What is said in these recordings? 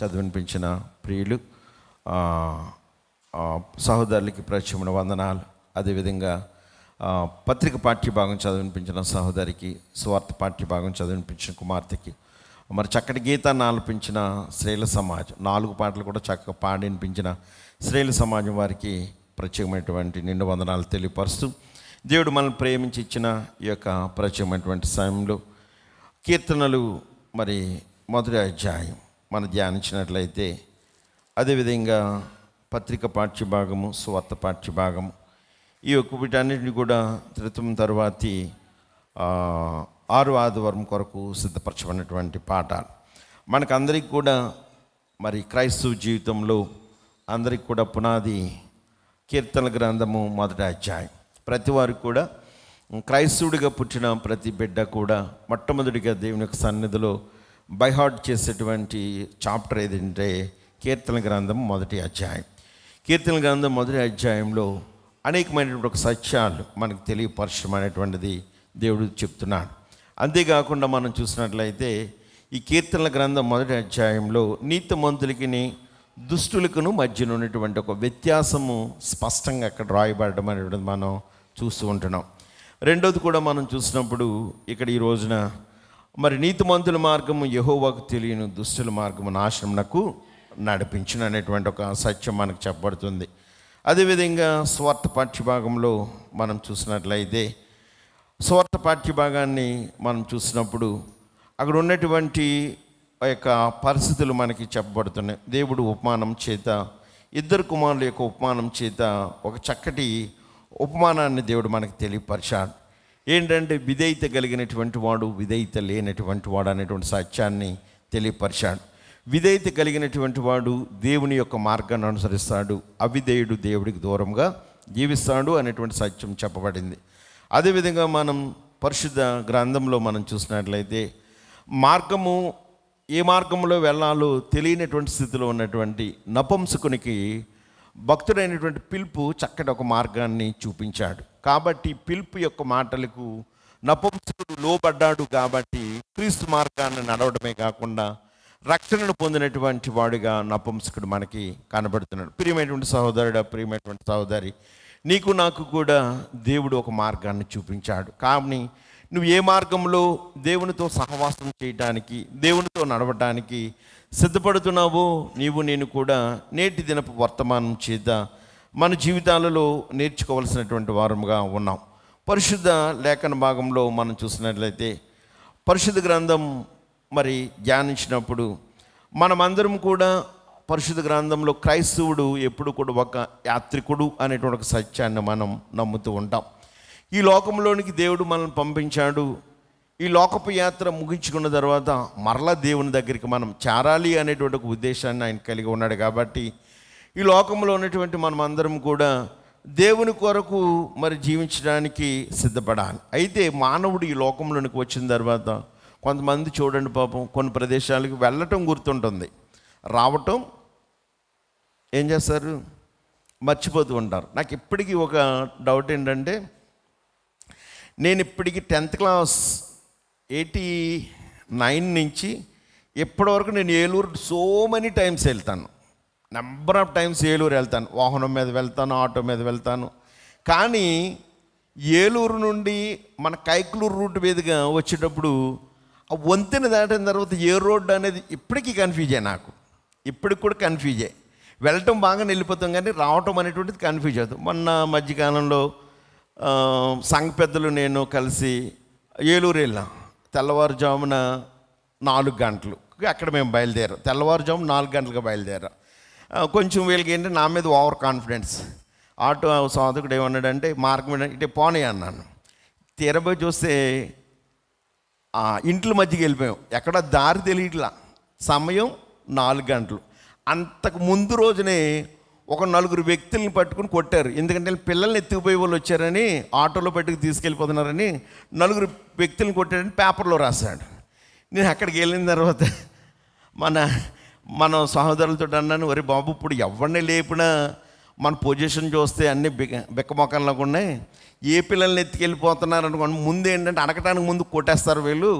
చదివినిపించిన ప్రియులు సహోదరులకి ప్రత్యమైన వందనాలు అదేవిధంగా పత్రిక పాఠ్యభాగం చదివినిపించిన సహోదరికి స్వార్థ పాఠ్యభాగం చదివినిపించిన కుమార్తెకి మరి చక్కటి గీతాన్ని ఆలపించిన స్త్రీల సమాజం నాలుగు పాటలు కూడా చక్కగా పాడినిపించిన స్త్రీల సమాజం వారికి ప్రత్యేకమైనటువంటి నిండు వందనాలు తెలియపరుస్తూ దేవుడు మనల్ని ప్రేమించి ఇచ్చిన ఈ యొక్క ప్రత్యేకమైనటువంటి సమయంలో కీర్తనలు మరి మధుర అధ్యాయం మనం ధ్యానించినట్లయితే అదేవిధంగా పత్రిక పాఠ్యభాగము స్వార్థ పాఠ్యభాగము ఈ యొక్క వీటన్నిటిని కూడా త్రితం తర్వాత ఆరు ఆదివారం కొరకు సిద్ధపరచబడినటువంటి పాఠాలు మనకందరికి కూడా మరి క్రైస్తవ జీవితంలో అందరికి కూడా పునాది కీర్తన గ్రంథము మొదట అధ్యాయం ప్రతి వారు కూడా క్రైస్తవుడిగా పుట్టిన ప్రతి బిడ్డ కూడా మొట్టమొదటిగా దేవుని యొక్క సన్నిధిలో బైహార్ట్ చేసేటువంటి చాప్టర్ ఏదంటే కీర్తన గ్రంథం మొదటి అధ్యాయం కీర్తన గ్రంథం మొదటి అధ్యాయంలో అనేకమైనటువంటి ఒక సత్యాలు మనకు అనేటువంటిది దేవుడు చెప్తున్నాడు అంతేకాకుండా మనం చూసినట్లయితే ఈ కీర్తనల గ్రంథం మొదటి అధ్యాయంలో నీతిమంతులకిని దుష్టులకును మధ్యన ఉన్నటువంటి ఒక వ్యత్యాసము స్పష్టంగా అక్కడ రాయబడడం అనేటువంటిది మనం చూస్తూ ఉంటున్నాం రెండోది కూడా మనం చూసినప్పుడు ఇక్కడ ఈ రోజున మరి నీతిమంతుల మార్గము యహోవాకు తెలియని దుస్తుల మార్గము నాశనమునకు నడిపించిన అనేటువంటి ఒక సత్యం మనకు చెప్పబడుతుంది అదేవిధంగా స్వార్థ పాఠ్యభాగంలో మనం చూసినట్లయితే స్వార్థ పాఠ్యభాగాన్ని మనం చూసినప్పుడు అక్కడ ఉన్నటువంటి యొక్క పరిస్థితులు మనకి చెప్పబడుతున్నాయి దేవుడు ఉపమానం చేత ఇద్దరు కుమారుల యొక్క ఉపమానం చేత ఒక చక్కటి ఉపమానాన్ని దేవుడు మనకి తెలియపరిచాడు ఏంటంటే విధేయత కలిగినటువంటి వాడు విధేయత లేనటువంటి వాడు అనేటువంటి సత్యాన్ని తెలియపరిచాడు విధేయత కలిగినటువంటి వాడు దేవుని యొక్క మార్గాన్ని అనుసరిస్తాడు అవిధేయుడు దేవుడికి దూరంగా జీవిస్తాడు అనేటువంటి సత్యం చెప్పబడింది అదేవిధంగా మనం పరిశుద్ధ గ్రంథంలో మనం చూసినట్లయితే మార్గము ఏ మార్గంలో వెళ్ళాలో తెలియనటువంటి స్థితిలో ఉన్నటువంటి నపంసుకునికి భక్తుడైనటువంటి పిలుపు చక్కటి ఒక మార్గాన్ని చూపించాడు కాబట్టి పిలుపు యొక్క మాటలకు నపుంసకుడు లోబడ్డాడు కాబట్టి క్రీస్తు మార్గాన్ని నడవడమే కాకుండా రక్షణను పొందినటువంటి వాడిగా నపంసకుడు మనకి కనబడుతున్నాడు ప్రియమైనటువంటి సహోదరుడు ప్రియమైనటువంటి సహోదరి నీకు నాకు కూడా దేవుడు ఒక మార్గాన్ని చూపించాడు కానీ నువ్వు ఏ మార్గంలో దేవునితో సహవాసం చేయటానికి దేవునితో నడవటానికి సిద్ధపడుతున్నావో నీవు నేను కూడా నేటి దినపు వర్తమానం చేద్దా మన జీవితాలలో నేర్చుకోవాల్సినటువంటి వారముగా ఉన్నాం పరిశుద్ధ లేఖన భాగంలో మనం చూసినట్లయితే పరిశుద్ధ గ్రంథం మరి ధ్యానించినప్పుడు మనమందరం కూడా పరిశుద్ధ గ్రంథంలో క్రైస్తవుడు ఎప్పుడు కూడా ఒక యాత్రికుడు అనేటువంటి ఒక సత్యాన్ని మనం నమ్ముతూ ఉంటాం ఈ లోకంలోనికి దేవుడు మనల్ని పంపించాడు ఈ లోకపు యాత్ర ముగించుకున్న తర్వాత మరలా దేవుని దగ్గరికి మనం చేరాలి అనేటువంటి ఒక ఉద్దేశాన్ని ఆయన కలిగి ఉన్నాడు కాబట్టి ఈ లోకంలో ఉన్నటువంటి మనం అందరం కూడా దేవుని కొరకు మరి జీవించడానికి సిద్ధపడాలి అయితే మానవుడు ఈ లోకంలోనికి వచ్చిన తర్వాత కొంతమంది చూడండి పాపం కొన్ని ప్రదేశాలకు వెళ్ళటం గుర్తుంటుంది రావటం ఏం చేస్తారు మర్చిపోతూ ఉంటారు నాకు ఇప్పటికీ ఒక డౌట్ ఏంటంటే నేను ఇప్పటికీ టెన్త్ క్లాస్ ఎయిటీ నైన్ నుంచి ఇప్పటివరకు నేను ఏలూరు సో మెనీ టైమ్స్ వెళ్తాను నెంబర్ ఆఫ్ టైమ్స్ ఏలూరు వెళ్తాను వాహనం మీద వెళ్తాను ఆటో మీద వెళ్తాను కానీ ఏలూరు నుండి మన కైకులూరు రూట్ మీదుగా వచ్చేటప్పుడు ఆ వంతెన దాటిన తర్వాత ఏ రోడ్డు అనేది ఇప్పటికీ కన్ఫ్యూజే నాకు ఇప్పటికి కూడా కన్ఫ్యూజే వెళ్ళటం బాగా వెళ్ళిపోతాం కానీ రావటం అనేటువంటిది కన్ఫ్యూజ్ అవుతుంది మొన్న మధ్యకాలంలో సంఘ పెద్దలు నేను కలిసి ఏలూరు వెళ్ళాం తెల్లవారుజామున నాలుగు గంటలు అక్కడ మేము బయలుదేరాం తెల్లవారుజాము నాలుగు గంటలకు బయలుదేరాం కొంచెం వీళ్ళకి ఏంటంటే నా మీద ఓవర్ కాన్ఫిడెన్స్ ఆటో సాధకుడు ఏమన్నాడంటే మార్గం ఇటే పోనీ అన్నాను తీరబోయి చూస్తే ఇంట్ల మధ్యకి వెళ్ళిపోయాం ఎక్కడ దారి తెలియట్లా సమయం నాలుగు గంటలు అంతకు ముందు రోజునే ఒక నలుగురు వ్యక్తుల్ని పట్టుకుని కొట్టారు ఎందుకంటే పిల్లల్ని ఎత్తుకుపోయే వాళ్ళు వచ్చారని ఆటోలో పెట్టుకు తీసుకెళ్ళిపోతున్నారని నలుగురు వ్యక్తులను కొట్టాడని పేపర్లో రాశాడు నేను అక్కడికి వెళ్ళిన తర్వాత మన మన సహోదరులతో అన్నాను వరి బాబు ఇప్పుడు ఎవరిని లేపినా మన పొజిషన్ చూస్తే అన్ని బిక బిక్కమొక్కల్లో ఉన్నాయి ఏ పిల్లల్ని ఎత్తుకెళ్ళిపోతున్నారు అనుకోండి ముందు ఏంటంటే అడగటానికి ముందు కొట్టేస్తారు వీళ్ళు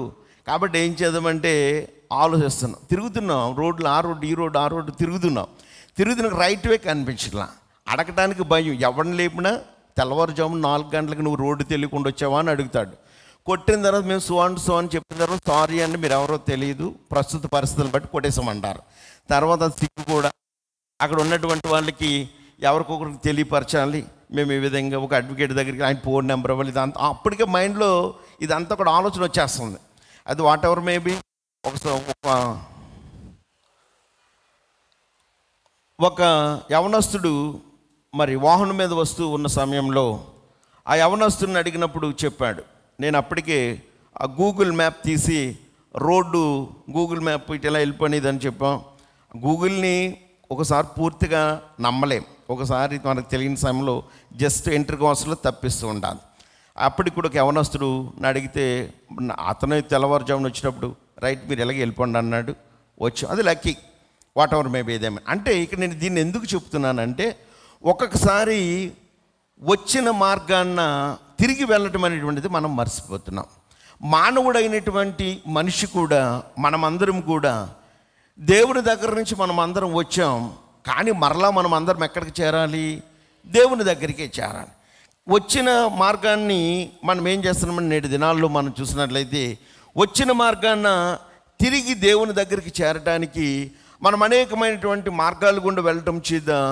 కాబట్టి ఏం చేద్దామంటే ఆలోచిస్తున్నాం తిరుగుతున్నాం రోడ్లు ఆ రోడ్డు ఈ రోడ్డు ఆ రోడ్డు తిరుగుతున్నాం తిరుగుతున్న రైట్ వే కనిపించట్లా అడగటానికి భయం ఎవరిని లేపినా తెల్లవారుజాము నాలుగు గంటలకు నువ్వు రోడ్డు తెలియకుండా వచ్చావా అని అడుగుతాడు కొట్టిన తర్వాత మేము సో అండ్ సో అని చెప్పిన తర్వాత సారీ అండి మీరు ఎవరో తెలియదు ప్రస్తుత పరిస్థితులను బట్టి కొట్టేసామంటారు తర్వాత సిగ్గు కూడా అక్కడ ఉన్నటువంటి వాళ్ళకి ఎవరికొకరికి తెలియపరచాలి మేము ఈ విధంగా ఒక అడ్వకేట్ దగ్గరికి ఆయన ఫోన్ నెంబర్ ఇవ్వాలి ఇదంతా అప్పటికే మైండ్లో ఇదంతా కూడా ఆలోచన వచ్చేస్తుంది అది వాట్ ఎవర్ మేబీ ఒక ఒక యవనస్తుడు మరి వాహనం మీద వస్తూ ఉన్న సమయంలో ఆ యవనస్తుడిని అడిగినప్పుడు చెప్పాడు నేను అప్పటికే ఆ గూగుల్ మ్యాప్ తీసి రోడ్డు గూగుల్ మ్యాప్ ఇట్లా వెళ్ళిపోయినదని చెప్పాం గూగుల్ని ఒకసారి పూర్తిగా నమ్మలేం ఒకసారి మనకు తెలియని సమయంలో జస్ట్ ఎంటర్ కోసంలో తప్పిస్తూ ఉండాలి అప్పటికి కూడా ఒక యవనస్తుడు అడిగితే అతను తెల్లవారుజామున వచ్చినప్పుడు రైట్ మీరు ఎలాగ వెళ్ళిపోండి అన్నాడు వచ్చు అది లక్కీ వాట్ ఎవర్ మేబీ ఏదేమైనా అంటే ఇక్కడ నేను దీన్ని ఎందుకు చెప్తున్నానంటే ఒక్కొక్కసారి వచ్చిన మార్గాన్న తిరిగి వెళ్ళటం అనేటువంటిది మనం మర్చిపోతున్నాం మానవుడైనటువంటి మనిషి కూడా మనమందరం కూడా దేవుని దగ్గర నుంచి మనం అందరం వచ్చాం కానీ మరలా మనం అందరం ఎక్కడికి చేరాలి దేవుని దగ్గరికే చేరాలి వచ్చిన మార్గాన్ని మనం ఏం చేస్తున్నామని నేటి దినాల్లో మనం చూసినట్లయితే వచ్చిన మార్గాన్న తిరిగి దేవుని దగ్గరికి చేరడానికి మనం అనేకమైనటువంటి మార్గాలు గుండా వెళ్ళటం చేద్దాం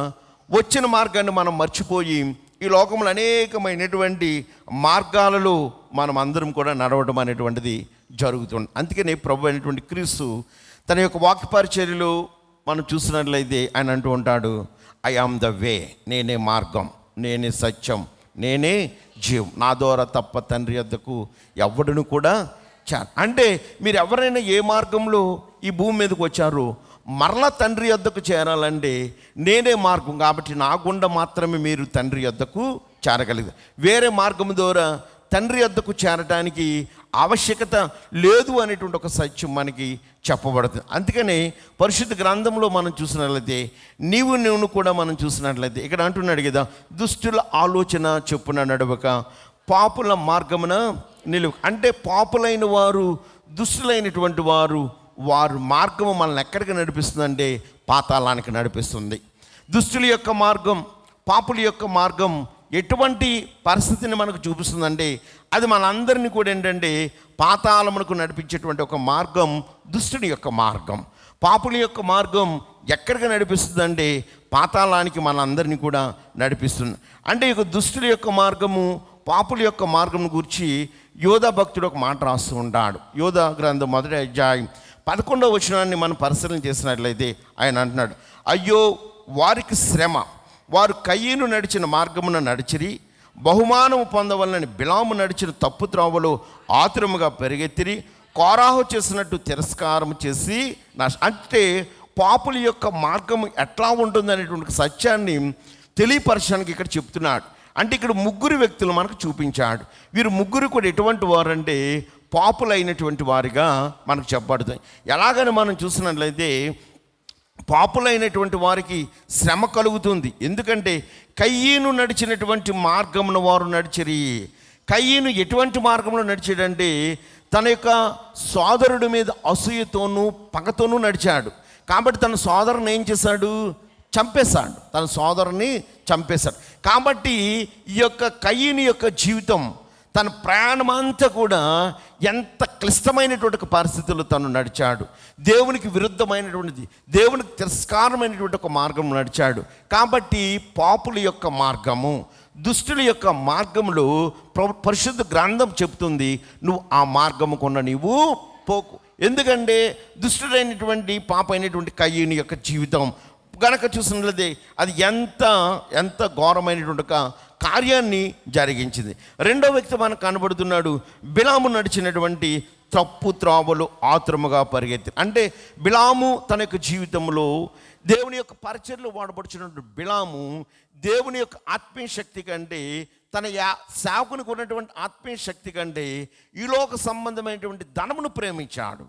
వచ్చిన మార్గాన్ని మనం మర్చిపోయి ఈ లోకంలో అనేకమైనటువంటి మార్గాలలో మనం అందరం కూడా నడవడం అనేటువంటిది జరుగుతుంది అందుకనే ప్రభు అయినటువంటి క్రీస్తు తన యొక్క వాక్యపరిచర్యలో మనం చూసినట్లయితే ఆయన అంటూ ఉంటాడు ఐ ఆమ్ ద వే నేనే మార్గం నేనే సత్యం నేనే జీవం నా ద్వారా తప్ప తండ్రి వద్దకు ఎవడను కూడా అంటే మీరు ఎవరైనా ఏ మార్గంలో ఈ భూమి మీదకి వచ్చారు మరల తండ్రి యొద్దకు చేరాలండి నేనే మార్గం కాబట్టి నా గుండా మాత్రమే మీరు తండ్రి యొద్దకు చేరగలిగారు వేరే మార్గం ద్వారా తండ్రి వద్దకు చేరడానికి ఆవశ్యకత లేదు అనేటువంటి ఒక సత్యం మనకి చెప్పబడుతుంది అందుకని పరిశుద్ధ గ్రంథంలో మనం చూసినట్లయితే నీవు నువ్వు కూడా మనం చూసినట్లయితే ఇక్కడ అంటున్నాడు కదా దుష్టుల ఆలోచన చెప్పున నడవక పాపుల మార్గమున నిలువ అంటే పాపులైన వారు దుష్టులైనటువంటి వారు వారు మార్గము మనల్ని ఎక్కడికి నడిపిస్తుందంటే పాతాళానికి నడిపిస్తుంది దుష్టుల యొక్క మార్గం పాపుల యొక్క మార్గం ఎటువంటి పరిస్థితిని మనకు చూపిస్తుందండి అది మనందరినీ కూడా ఏంటంటే పాతాళమునకు నడిపించేటువంటి ఒక మార్గం దుష్టుని యొక్క మార్గం పాపుల యొక్క మార్గం ఎక్కడికి నడిపిస్తుందంటే పాతాళానికి మనందరినీ కూడా నడిపిస్తుంది అంటే ఇక దుష్టుల యొక్క మార్గము పాపుల యొక్క మార్గం గురించి యోధ భక్తుడు ఒక మాట రాస్తూ ఉంటాడు యోధ గ్రంథం మొదటి అధ్యాయం పదకొండవ వచనాన్ని మనం పరిశీలన చేసినట్లయితే ఆయన అంటున్నాడు అయ్యో వారికి శ్రమ వారు కయ్యను నడిచిన మార్గమున నడిచిరి బహుమానము పొందవలనని బిలాము నడిచిన తప్పు త్రోవలు ఆతురముగా పెరిగెత్తిరి కోరాహు చేసినట్టు తిరస్కారం చేసి అంటే పాపుల యొక్క మార్గం ఎట్లా ఉంటుందనేటువంటి సత్యాన్ని తెలియపరచడానికి ఇక్కడ చెప్తున్నాడు అంటే ఇక్కడ ముగ్గురు వ్యక్తులు మనకు చూపించాడు వీరు ముగ్గురు కూడా ఎటువంటి వారంటే పాపులైనటువంటి వారిగా మనకు చెప్పబడుతుంది ఎలాగని మనం చూసినట్లయితే పాపులైనటువంటి వారికి శ్రమ కలుగుతుంది ఎందుకంటే కయ్యను నడిచినటువంటి మార్గమును వారు నడిచిరి కయ్యను ఎటువంటి మార్గంలో నడిచాడంటే తన యొక్క సోదరుడి మీద అసూయతోనూ పగతోనూ నడిచాడు కాబట్టి తన సోదరుని ఏం చేశాడు చంపేశాడు తన సోదరుని చంపేశాడు కాబట్టి ఈ యొక్క కయ్యని యొక్క జీవితం తన ప్రయాణమంతా కూడా ఎంత క్లిష్టమైనటువంటి పరిస్థితుల్లో తను నడిచాడు దేవునికి విరుద్ధమైనటువంటిది దేవునికి తిరస్కారమైనటువంటి ఒక మార్గం నడిచాడు కాబట్టి పాపుల యొక్క మార్గము దుష్టుల యొక్క మార్గంలో పరిశుద్ధ గ్రంథం చెబుతుంది నువ్వు ఆ మార్గము కొన్న నీవు పోకు ఎందుకంటే దుష్టుడైనటువంటి పాపైనటువంటి కయ్యుని యొక్క జీవితం గనక చూసినట్లయితే అది ఎంత ఎంత ఘోరమైనటువంటి కార్యాన్ని జరిగించింది రెండో వ్యక్తి మనకు కనబడుతున్నాడు బిలాము నడిచినటువంటి తప్పు త్రావలు ఆత్రముగా పరిగెత్తి అంటే బిలాము తన యొక్క జీవితంలో దేవుని యొక్క పరిచర్లు వాడబడుచున్నటువంటి బిలాము దేవుని యొక్క ఆత్మీయ శక్తి కంటే తన యా సేవకునికి ఉన్నటువంటి ఆత్మీయ శక్తి కంటే ఈలోక సంబంధమైనటువంటి ధనమును ప్రేమించాడు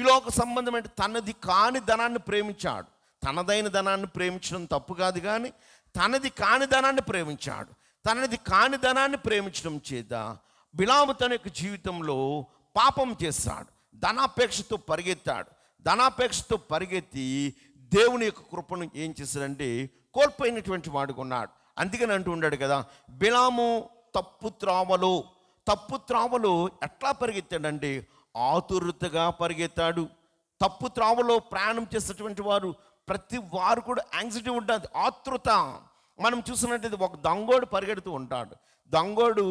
ఈలోక సంబంధమైన తనది కాని ధనాన్ని ప్రేమించాడు తనదైన ధనాన్ని ప్రేమించడం తప్పు కాదు కానీ తనది కాని ధనాన్ని ప్రేమించాడు తనది కాని ధనాన్ని ప్రేమించడం చేత బిలాము తన యొక్క జీవితంలో పాపం చేస్తాడు ధనాపేక్షతో పరిగెత్తాడు ధనాపేక్షతో పరిగెత్తి దేవుని యొక్క కృపను ఏం చేశాడంటే కోల్పోయినటువంటి వాడుకున్నాడు అందుకని అంటూ ఉన్నాడు కదా బిలాము తప్పు త్రావలో తప్పు త్రావలో ఎట్లా పరిగెత్తాడంటే ఆతురుతగా పరిగెత్తాడు తప్పు త్రావలో ప్రయాణం చేసినటువంటి వారు ప్రతి వారు కూడా యాంగ్జైటీ ఉంటుంది ఆతృత మనం చూసినట్టయితే ఒక దొంగోడు పరిగెడుతూ ఉంటాడు దొంగోడు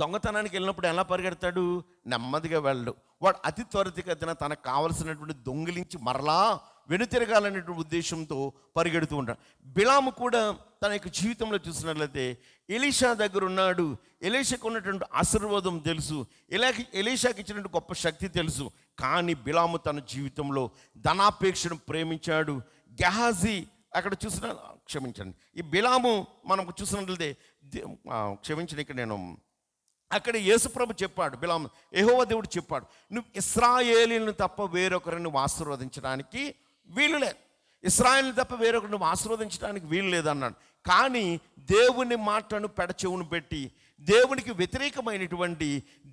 దొంగతనానికి వెళ్ళినప్పుడు ఎలా పరిగెడతాడు నెమ్మదిగా వెళ్ళడు వాడు అతి త్వరితగతిన తనకు కావలసినటువంటి దొంగిలించి మరలా వెనుతిరగాలనేటువంటి ఉద్దేశంతో పరిగెడుతూ ఉంటాడు బిలాము కూడా తన యొక్క జీవితంలో చూసినట్లయితే ఎలీషా దగ్గర ఉన్నాడు ఎలీషాకు ఉన్నటువంటి ఆశీర్వాదం తెలుసు ఎలా ఎలీషాకి ఇచ్చినటువంటి గొప్ప శక్తి తెలుసు కానీ బిలాము తన జీవితంలో ధనాపేక్షను ప్రేమించాడు గహాజీ అక్కడ చూసిన క్షమించండి ఈ బిలాము మనం చూసినట్లయితే క్షమించండి ఇక్కడ నేను అక్కడ యేసుప్రభు చెప్పాడు బిలాము యహోవ దేవుడు చెప్పాడు నువ్వు ఇస్రాయేలీలను తప్ప వేరొకరిని ఆశీర్వదించడానికి వీలు లేదు ఇస్రాయేల్ని తప్ప వేరొకరిని ఆశీర్వదించడానికి వీలు లేదన్నాడు కానీ దేవుని మాటను పెడచెవును పెట్టి దేవునికి వ్యతిరేకమైనటువంటి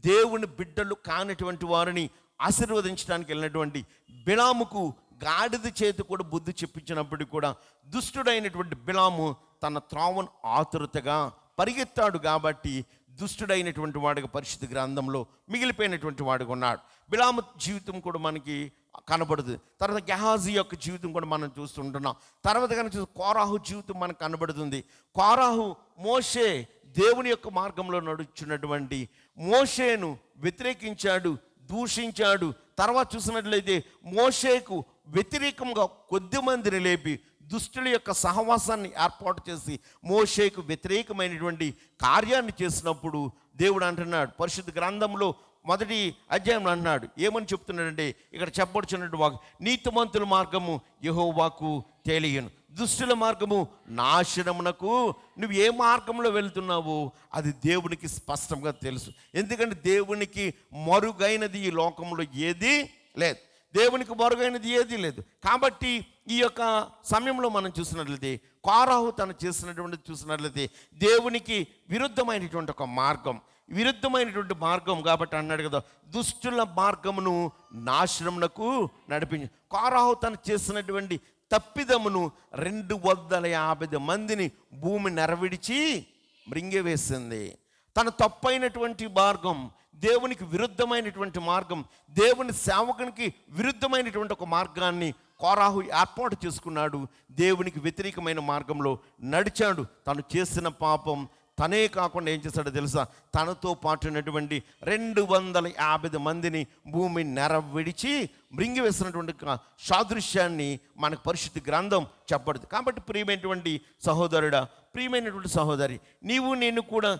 దేవుని బిడ్డలు కానటువంటి వారిని ఆశీర్వదించడానికి వెళ్ళినటువంటి బిలాముకు గాడిద చేతి కూడా బుద్ధి చెప్పించినప్పటికీ కూడా దుష్టుడైనటువంటి బిలాము తన త్రావును ఆతురతగా పరిగెత్తాడు కాబట్టి దుష్టుడైనటువంటి వాడికి పరిశుద్ధ గ్రంథంలో మిగిలిపోయినటువంటి వాడికి ఉన్నాడు బిలాము జీవితం కూడా మనకి కనబడదు తర్వాత గెహాజీ యొక్క జీవితం కూడా మనం చూస్తుంటున్నాం తర్వాత కనుక చూస్తే కోరాహు జీవితం మనకు కనబడుతుంది కోరాహు మోషే దేవుని యొక్క మార్గంలో నడుచున్నటువంటి మోషేను వ్యతిరేకించాడు దూషించాడు తర్వాత చూసినట్లయితే మోషేకు వ్యతిరేకంగా కొద్ది మందిని లేపి దుష్టుల యొక్క సహవాసాన్ని ఏర్పాటు చేసి మోషేకు వ్యతిరేకమైనటువంటి కార్యాన్ని చేసినప్పుడు దేవుడు అంటున్నాడు పరిశుద్ధ గ్రంథంలో మొదటి అధ్యాయంలో అన్నాడు ఏమని చెప్తున్నాడంటే ఇక్కడ చెప్పబడుచున్నట్టు వాకు నీతిమంతుల మార్గము యహోవాకు తెలియను దుష్టుల మార్గము నాశనమునకు నువ్వు ఏ మార్గంలో వెళ్తున్నావు అది దేవునికి స్పష్టంగా తెలుసు ఎందుకంటే దేవునికి మరుగైనది ఈ లోకంలో ఏది లేదు దేవునికి బరుగైనది ఏదీ లేదు కాబట్టి ఈ యొక్క సమయంలో మనం చూసినట్లయితే కారాహు తను చేసినటువంటి చూసినట్లయితే దేవునికి విరుద్ధమైనటువంటి ఒక మార్గం విరుద్ధమైనటువంటి మార్గం కాబట్టి అన్నాడు కదా దుష్టుల మార్గమును నాశనమునకు నడిపించి కారాహు తను చేసినటువంటి తప్పిదమును రెండు వందల యాభై మందిని భూమి నెరవిడిచి మృంగివేసింది తన తప్పైనటువంటి మార్గం దేవునికి విరుద్ధమైనటువంటి మార్గం దేవుని సేవకునికి విరుద్ధమైనటువంటి ఒక మార్గాన్ని కోరాహు ఏర్పాటు చేసుకున్నాడు దేవునికి వ్యతిరేకమైన మార్గంలో నడిచాడు తను చేసిన పాపం తనే కాకుండా ఏం చేశాడో తెలుసా తనతో పాటు ఉన్నటువంటి రెండు వందల యాభై మందిని భూమి నెర విడిచి మృంగివేసినటువంటి సాదృశ్యాన్ని మనకు పరిశుద్ధి గ్రంథం చెప్పదు కాబట్టి ప్రియమైనటువంటి సహోదరుడా ప్రియమైనటువంటి సహోదరి నీవు నేను కూడా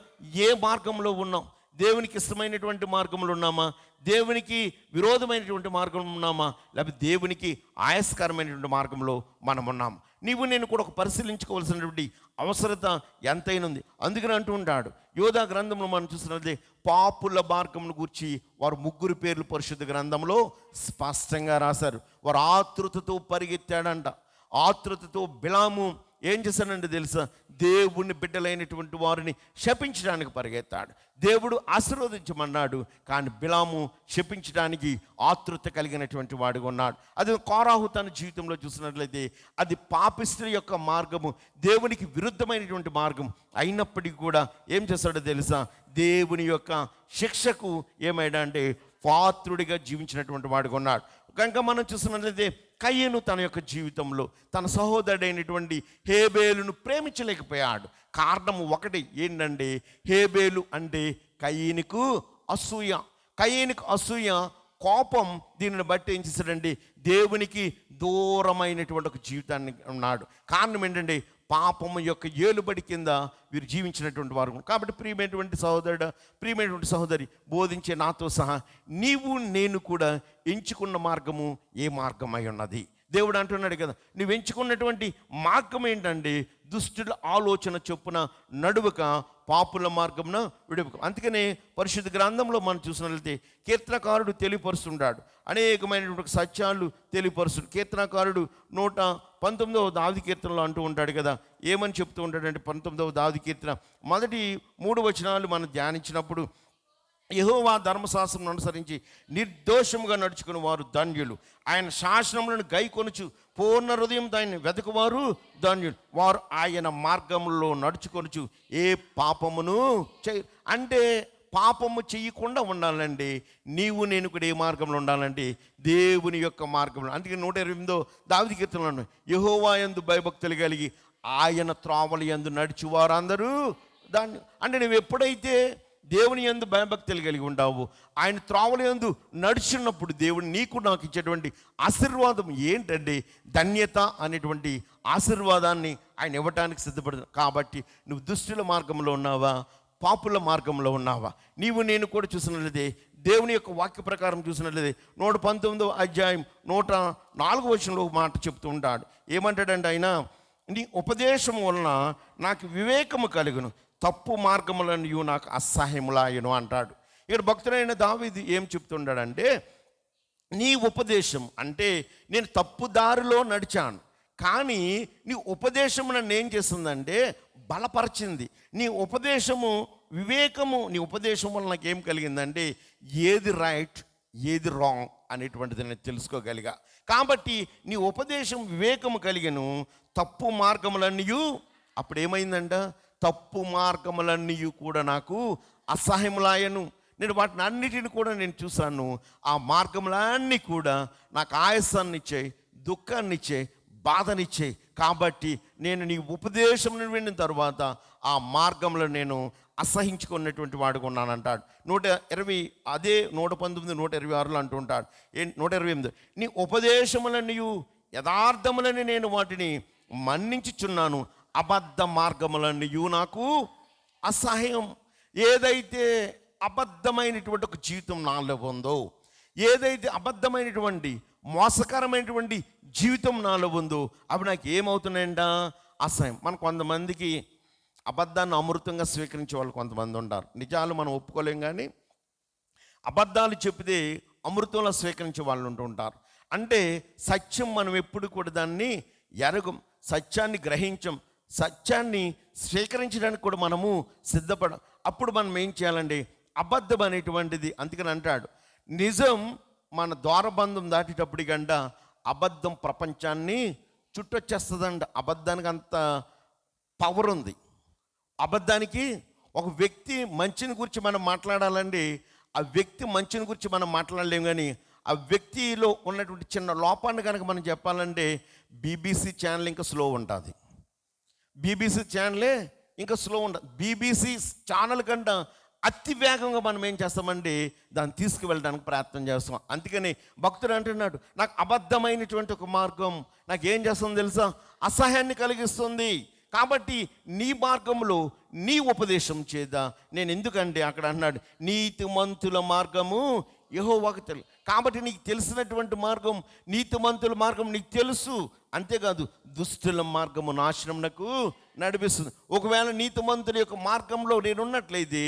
ఏ మార్గంలో ఉన్నావు దేవునికి ఇష్టమైనటువంటి మార్గంలో ఉన్నామా దేవునికి విరోధమైనటువంటి మార్గంలో ఉన్నామా లేకపోతే దేవునికి ఆయాస్కరమైనటువంటి మార్గంలో మనం ఉన్నాం నీవు నేను కూడా ఒక పరిశీలించుకోవాల్సినటువంటి అవసరత ఎంతైనా ఉంది అందుకని అంటూ ఉంటాడు యోధా గ్రంథంలో మనం చూస్తున్నది పాపుల మార్గమును గురించి వారు ముగ్గురు పేర్లు పరిశుద్ధ గ్రంథంలో స్పష్టంగా రాశారు వారు ఆతృతతో పరిగెత్తాడంట ఆతృతతో బిలాము ఏం చేశానండి తెలుసా దేవుని బిడ్డలైనటువంటి వారిని శపించడానికి పరిగెత్తాడు దేవుడు ఆశీర్వదించమన్నాడు కానీ బిలాము శపించడానికి ఆతృత కలిగినటువంటి వాడుగా ఉన్నాడు అది కోరాహు తన జీవితంలో చూసినట్లయితే అది పాపిస్త్రి యొక్క మార్గము దేవునికి విరుద్ధమైనటువంటి మార్గం అయినప్పటికీ కూడా ఏం చేస్తాడో తెలుసా దేవుని యొక్క శిక్షకు ఏమైనా అంటే పాత్రుడిగా జీవించినటువంటి వాడిగా ఉన్నాడు కనుక మనం చూస్తున్నట్లయితే కయ్యను తన యొక్క జీవితంలో తన సహోదరుడైనటువంటి హేబేలును ప్రేమించలేకపోయాడు కారణం ఒకటి ఏంటంటే హేబేలు అంటే కయ్యనికు అసూయ కయ్యనికు అసూయ కోపం దీనిని బట్టి ఏం చేశాడండి దేవునికి దూరమైనటువంటి ఒక జీవితాన్ని ఉన్నాడు కారణం ఏంటంటే పాపము యొక్క ఏలుబడి కింద వీరు జీవించినటువంటి వారు కాబట్టి ప్రియమైనటువంటి సహోదరుడు ప్రియమైనటువంటి సహోదరి బోధించే నాతో సహా నీవు నేను కూడా ఎంచుకున్న మార్గము ఏ మార్గమై ఉన్నది దేవుడు అంటున్నాడు కదా నువ్వు ఎంచుకున్నటువంటి మార్గం ఏంటంటే దుష్టుల ఆలోచన చొప్పున నడువక పాపుల మార్గమున విడుపు అందుకనే పరిశుద్ధ గ్రంథంలో మనం చూసినట్లయితే కీర్తనకారుడు తెలియపరుస్తుంటాడు అనేకమైనటువంటి సత్యాలు తెలియపరుస్తు కీర్తనకారుడు నూట పంతొమ్మిదవ దావి కీర్తనలో అంటూ ఉంటాడు కదా ఏమని చెప్తూ ఉంటాడంటే పంతొమ్మిదవ దావి కీర్తన మొదటి మూడు వచనాలు మనం ధ్యానించినప్పుడు యహోవా ధర్మశాస్త్రం అనుసరించి నిర్దోషముగా నడుచుకుని వారు ధన్యులు ఆయన శాసనములను గైకొనుచు పూర్ణ హృదయం దాన్ని వెతకువారు ధన్యులు వారు ఆయన మార్గంలో నడుచుకొనుచు ఏ పాపమును చేయ అంటే పాపము చేయకుండా ఉండాలండి నీవు నేను కూడా ఏ మార్గంలో ఉండాలండి దేవుని యొక్క మార్గంలో అందుకే నూట ఇరవై ఎనిమిదో దావిది కీర్తనలను యహోవా ఎందు భయభక్తులు కలిగి ఆయన త్రావలి ఎందు నడిచి వారందరూ దాన్ని అంటే నువ్వు ఎప్పుడైతే దేవుని ఎందు భయభక్తులు కలిగి ఉండావు ఆయన త్రావుల ఎందు నడుచున్నప్పుడు దేవుడు నీకు నాకు ఇచ్చేటువంటి ఆశీర్వాదం ఏంటంటే ధన్యత అనేటువంటి ఆశీర్వాదాన్ని ఆయన ఇవ్వటానికి సిద్ధపడు కాబట్టి నువ్వు దుష్టుల మార్గంలో ఉన్నావా పాపుల మార్గంలో ఉన్నావా నీవు నేను కూడా చూసినట్లయితే దేవుని యొక్క వాక్య ప్రకారం చూసినట్లయితే నూట పంతొమ్మిదో అధ్యాయం నూట నాలుగు వచ్చినలో మాట చెప్తూ ఉంటాడు ఏమంటాడండి ఆయన నీ ఉపదేశం వలన నాకు వివేకము కలుగును తప్పు మార్గములను నాకు అసహ్యములాయను అంటాడు ఇక్కడ భక్తుడైన దావిది ఏం చెప్తుండాడంటే నీ ఉపదేశం అంటే నేను తప్పు దారిలో నడిచాను కానీ నీ ఉపదేశం నన్ను ఏం చేసిందంటే బలపరిచింది నీ ఉపదేశము వివేకము నీ ఉపదేశం వల్ల నాకు ఏం కలిగిందంటే ఏది రైట్ ఏది రాంగ్ అనేటువంటిది నేను తెలుసుకోగలిగా కాబట్టి నీ ఉపదేశం వివేకము కలిగను తప్పు మార్గములన్నీ అప్పుడు ఏమైందంట తప్పు మార్గములన్నీ కూడా నాకు అసహ్యములాయను నేను వాటిని అన్నిటిని కూడా నేను చూశాను ఆ మార్గములన్నీ కూడా నాకు ఆయాసాన్ని ఇచ్చాయి దుఃఖాన్ని ఇచ్చాయి బాధనిచ్చాయి కాబట్టి నేను నీ ఉపదేశం విన్న తర్వాత ఆ మార్గంలో నేను అసహించుకున్నటువంటి వాడుగా ఉన్నానంటాడు నూట ఇరవై అదే నూట పంతొమ్మిది నూట ఇరవై ఆరులో అంటుంటాడు ఏ నూట ఇరవై ఎనిమిది నీ ఉపదేశములన్నీ యథార్థములని నేను వాటిని మన్నించుచున్నాను అబద్ధ మార్గములన్నయు నాకు అసహ్యం ఏదైతే అబద్ధమైనటువంటి ఒక జీవితం నాలో ఉందో ఏదైతే అబద్ధమైనటువంటి మోసకరమైనటువంటి జీవితం నాలో ఉందో అవి నాకు ఏమవుతున్నాయండ అసహ్యం మన కొంతమందికి అబద్ధాన్ని అమృతంగా స్వీకరించే వాళ్ళు కొంతమంది ఉంటారు నిజాలు మనం ఒప్పుకోలేం కానీ అబద్ధాలు చెప్తే అమృతంలో స్వీకరించే వాళ్ళు ఉంటూ ఉంటారు అంటే సత్యం మనం ఎప్పుడు కూడా దాన్ని ఎరగం సత్యాన్ని గ్రహించం సత్యాన్ని స్వీకరించడానికి కూడా మనము సిద్ధపడ అప్పుడు మనం ఏం చేయాలండి అబద్ధం అనేటువంటిది అందుకని అంటాడు నిజం మన ద్వారబంధం దాటేటప్పుడు గంట అబద్ధం ప్రపంచాన్ని చుట్టొచ్చేస్తుందండి అబద్ధానికి అంత పవర్ ఉంది అబద్ధానికి ఒక వ్యక్తి మంచిని గురించి మనం మాట్లాడాలండి ఆ వ్యక్తి మంచిని గురించి మనం మాట్లాడలేము కానీ ఆ వ్యక్తిలో ఉన్నటువంటి చిన్న లోపాన్ని కనుక మనం చెప్పాలంటే బీబీసీ ఛానల్ ఇంకా స్లో ఉంటుంది బీబీసీ ఛానలే ఇంకా స్లో ఉండదు బీబీసీ ఛానల్ కంటే అతి వేగంగా మనం ఏం చేస్తామండి దాన్ని తీసుకువెళ్ళడానికి ప్రయత్నం చేస్తాం అందుకని భక్తుడు అంటున్నాడు నాకు అబద్ధమైనటువంటి ఒక మార్గం నాకు ఏం చేస్తుంది తెలుసా అసహ్యాన్ని కలిగిస్తుంది కాబట్టి నీ మార్గంలో నీ ఉపదేశం చేద్దా నేను ఎందుకంటే అక్కడ అన్నాడు నీతిమంతుల మార్గము యహోవాకు తెలు కాబట్టి నీకు తెలిసినటువంటి మార్గం నీతిమంతుల మార్గం నీకు తెలుసు అంతేకాదు దుస్తుల మార్గము నాశనంకు నడిపిస్తుంది ఒకవేళ నీతిమంతుల యొక్క మార్గంలో నేనున్నట్లయితే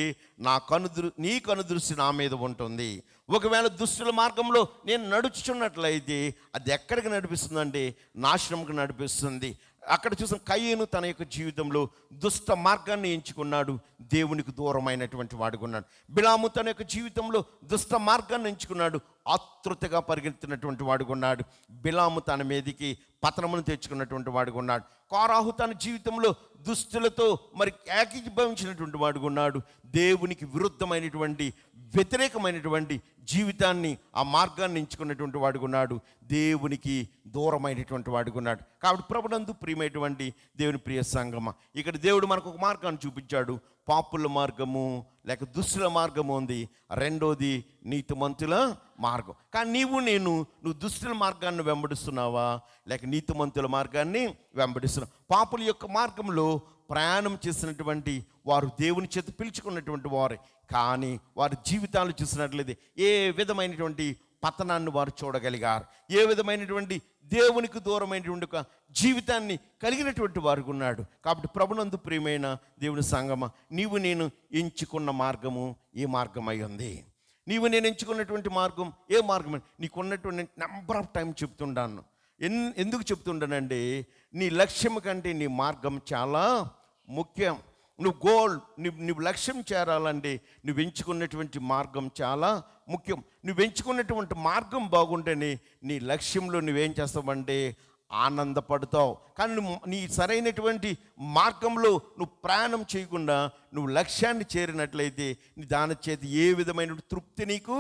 నా కనుదృ నీ కనుదృష్టి నా మీద ఉంటుంది ఒకవేళ దుస్తుల మార్గంలో నేను నడుచుచున్నట్లయితే అది ఎక్కడికి నడిపిస్తుందంటే నాశనంకు నడిపిస్తుంది అక్కడ చూసిన కయ్యను తన యొక్క జీవితంలో దుష్ట మార్గాన్ని ఎంచుకున్నాడు దేవునికి దూరమైనటువంటి వాడుకున్నాడు బిలాము తన యొక్క జీవితంలో దుష్ట మార్గాన్ని ఎంచుకున్నాడు ఆతృతగా పరిగెత్తినటువంటి వాడుకున్నాడు బిలాము తన మీదికి పతనమును తెచ్చుకున్నటువంటి వాడుకున్నాడు కోరాహు తన జీవితంలో దుస్తులతో మరి ఏకీభవించినటువంటి వాడుగా ఉన్నాడు దేవునికి విరుద్ధమైనటువంటి వ్యతిరేకమైనటువంటి జీవితాన్ని ఆ మార్గాన్ని ఎంచుకున్నటువంటి వాడుగా ఉన్నాడు దేవునికి దూరమైనటువంటి వాడుగా ఉన్నాడు కాబట్టి ప్రభునందు ప్రియమైనటువంటి దేవుని ప్రియ సంగమ ఇక్కడ దేవుడు మనకు ఒక మార్గాన్ని చూపించాడు పాపుల మార్గము లేక దుస్తుల మార్గము ఉంది రెండోది నీతిమంతుల మార్గం కానీ నీవు నేను నువ్వు దుస్తుల మార్గాన్ని వెంబడిస్తున్నావా లేక నీతిమంతుల మార్గాన్ని వెంబడిస్తున్నారు పాపుల యొక్క మార్గంలో ప్రయాణం చేసినటువంటి వారు దేవుని చేత పిలుచుకున్నటువంటి వారే కానీ వారి జీవితాలు చూసినట్లయితే ఏ విధమైనటువంటి పతనాన్ని వారు చూడగలిగారు ఏ విధమైనటువంటి దేవునికి దూరమైనటువంటి ఒక జీవితాన్ని కలిగినటువంటి వారికి ఉన్నాడు కాబట్టి ప్రభునందు ప్రియమైన దేవుని సంగమ నీవు నేను ఎంచుకున్న మార్గము ఏ మార్గం ఉంది నీవు నేను ఎంచుకున్నటువంటి మార్గం ఏ మార్గం నీకున్నటువంటి నెంబర్ ఆఫ్ టైం చెప్తుండాను ఎన్ ఎందుకు చెప్తుండనండి నీ లక్ష్యం కంటే నీ మార్గం చాలా ముఖ్యం నువ్వు గోల్ నువ్వు నువ్వు లక్ష్యం చేరాలండి నువ్వు ఎంచుకున్నటువంటి మార్గం చాలా ముఖ్యం నువ్వు ఎంచుకున్నటువంటి మార్గం బాగుంటేనే నీ లక్ష్యంలో నువ్వేం చేస్తావండి ఆనందపడతావు కానీ నువ్వు నీ సరైనటువంటి మార్గంలో నువ్వు ప్రయాణం చేయకుండా నువ్వు లక్ష్యాన్ని చేరినట్లయితే నీ దాని చేతి ఏ విధమైన తృప్తి నీకు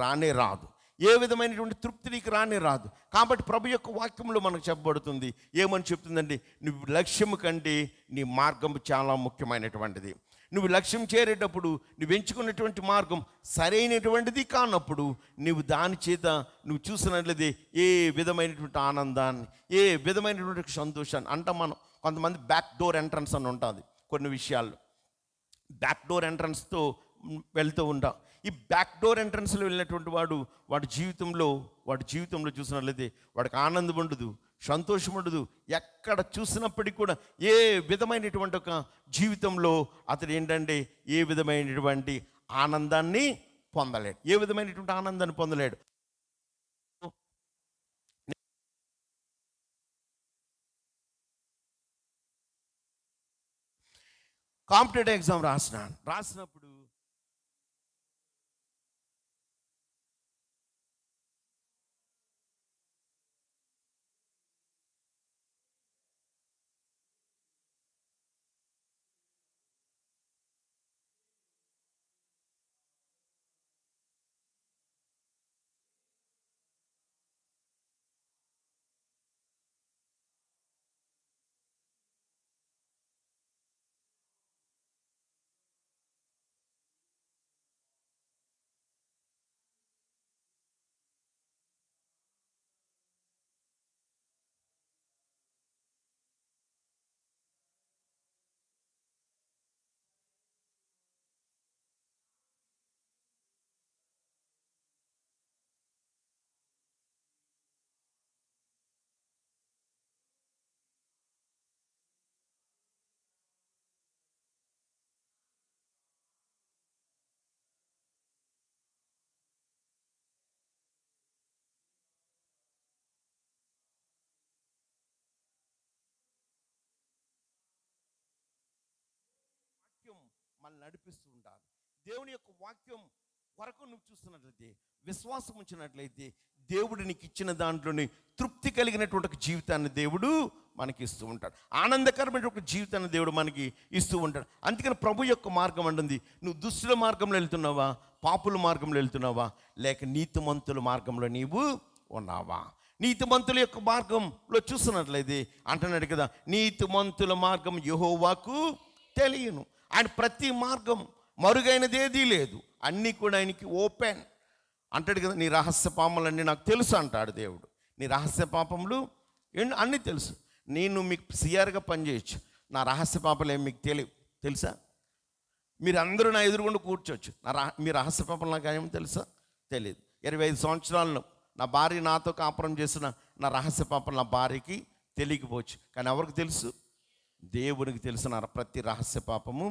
రానే రాదు ఏ విధమైనటువంటి తృప్తి నీకు రాని రాదు కాబట్టి ప్రభు యొక్క వాక్యంలో మనకు చెప్పబడుతుంది ఏమని చెప్తుందండి నువ్వు లక్ష్యం కంటే నీ మార్గం చాలా ముఖ్యమైనటువంటిది నువ్వు లక్ష్యం చేరేటప్పుడు నువ్వు ఎంచుకున్నటువంటి మార్గం సరైనటువంటిది కానప్పుడు నువ్వు దాని చేత నువ్వు చూసినట్లయితే ఏ విధమైనటువంటి ఆనందాన్ని ఏ విధమైనటువంటి సంతోషాన్ని అంట మనం కొంతమంది బ్యాక్ డోర్ ఎంట్రన్స్ అని ఉంటుంది కొన్ని విషయాల్లో బ్యాక్ డోర్ ఎంట్రన్స్తో వెళ్తూ ఉంటాం ఈ బ్యాక్ డోర్ ఎంట్రన్స్లో వెళ్ళినటువంటి వాడు వాడి జీవితంలో వాడి జీవితంలో చూసినట్లయితే వాడికి ఆనందం ఉండదు సంతోషం ఉండదు ఎక్కడ చూసినప్పటికీ కూడా ఏ విధమైనటువంటి ఒక జీవితంలో అతడు ఏంటంటే ఏ విధమైనటువంటి ఆనందాన్ని పొందలేడు ఏ విధమైనటువంటి ఆనందాన్ని పొందలేడు కాంపిటేటివ్ ఎగ్జామ్ రాసినాను రాసినప్పుడు నడిపిస్తూ ఉండాలి దేవుని యొక్క వాక్యం వరకు నువ్వు చూస్తున్నట్లయితే విశ్వాసం ఉంచినట్లయితే దేవుడు నీకు ఇచ్చిన దాంట్లోని తృప్తి కలిగినటువంటి ఒక జీవితాన్ని దేవుడు మనకి ఇస్తూ ఉంటాడు ఆనందకరమైన ఒక జీవితాన్ని దేవుడు మనకి ఇస్తూ ఉంటాడు అందుకని ప్రభు యొక్క మార్గం అంటుంది నువ్వు దుస్తుల మార్గంలో వెళ్తున్నావా పాపుల మార్గంలో వెళ్తున్నావా లేక నీతిమంతుల మార్గంలో నీవు ఉన్నావా నీతిమంతుల యొక్క మార్గంలో చూస్తున్నట్లయితే అంటున్నాడు కదా నీతిమంతుల మార్గం యహోవాకు తెలియను ఆయన ప్రతి మార్గం మరుగైనది ఏదీ లేదు అన్నీ కూడా ఆయనకి ఓపెన్ అంటాడు కదా నీ రహస్య పాపములన్నీ నాకు తెలుసు అంటాడు దేవుడు నీ రహస్య పాపములు అన్నీ తెలుసు నేను మీకు సిఆర్గా పనిచేయచ్చు నా రహస్య పాపలు ఏమి మీకు తెలియవు తెలుసా మీరు అందరూ నా ఎదురుగుండా కూర్చోవచ్చు నా రహ మీ రహస్య పాపలు నాకు ఏమో తెలుసా తెలియదు ఇరవై ఐదు సంవత్సరాల్లో నా భార్య నాతో కాపురం చేసిన నా రహస్య పాపలు నా భార్యకి తెలియకపోవచ్చు కానీ ఎవరికి తెలుసు దేవునికి తెలుసు ప్రతి రహస్య పాపము